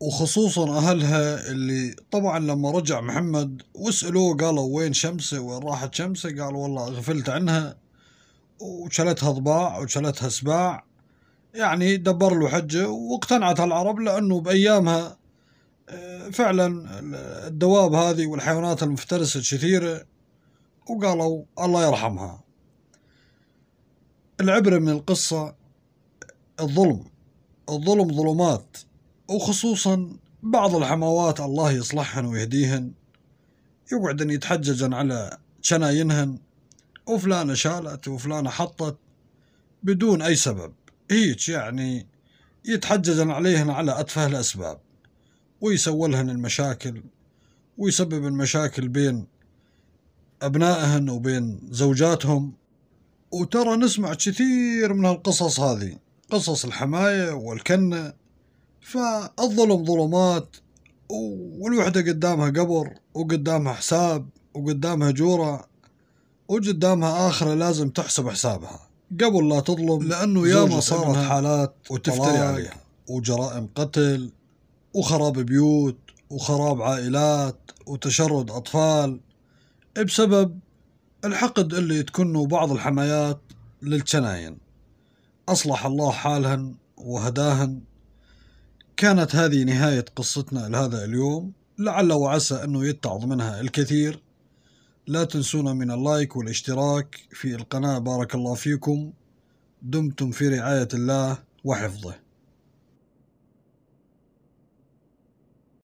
S1: وخصوصا اهلها اللي طبعا لما رجع محمد وسالوه قالوا وين شمسه وين راحت شمسه قال والله غفلت عنها وشلتها ضباع وشلتها سباع يعني دبر له حجه واقتنعت العرب لانه بايامها آه، فعلا الدواب هذه والحيوانات المفترسه كثيره وقالوا الله يرحمها العبره من القصه الظلم الظلم ظلمات وخصوصا بعض الحموات الله يصلحهن ويهديهن يقعدن يتحججن على شناينهن وفلانة شالت وفلانة حطت بدون أي سبب هيج يعني يتحججن عليهن على أتفه الأسباب ويسولهن المشاكل ويسبب المشاكل بين أبنائهن وبين زوجاتهم وترى نسمع كثير من هالقصص هذه قصص الحماية والكنة فالظلم ظلمات والوحدة قدامها قبر وقدامها حساب وقدامها جورة وقدامها آخرة لازم تحسب حسابها قبل لا تظلم لأنه ياما صارت حالات وتفتري عليها وجرائم قتل وخراب بيوت وخراب عائلات وتشرد أطفال بسبب الحقد اللي تكنه بعض الحمايات للجناين أصلح الله حالهن وهداهن كانت هذه نهاية قصتنا لهذا اليوم لعل وعسى أنه يتعظ منها الكثير لا تنسونا من اللايك والاشتراك في القناة بارك الله فيكم دمتم في رعاية الله وحفظه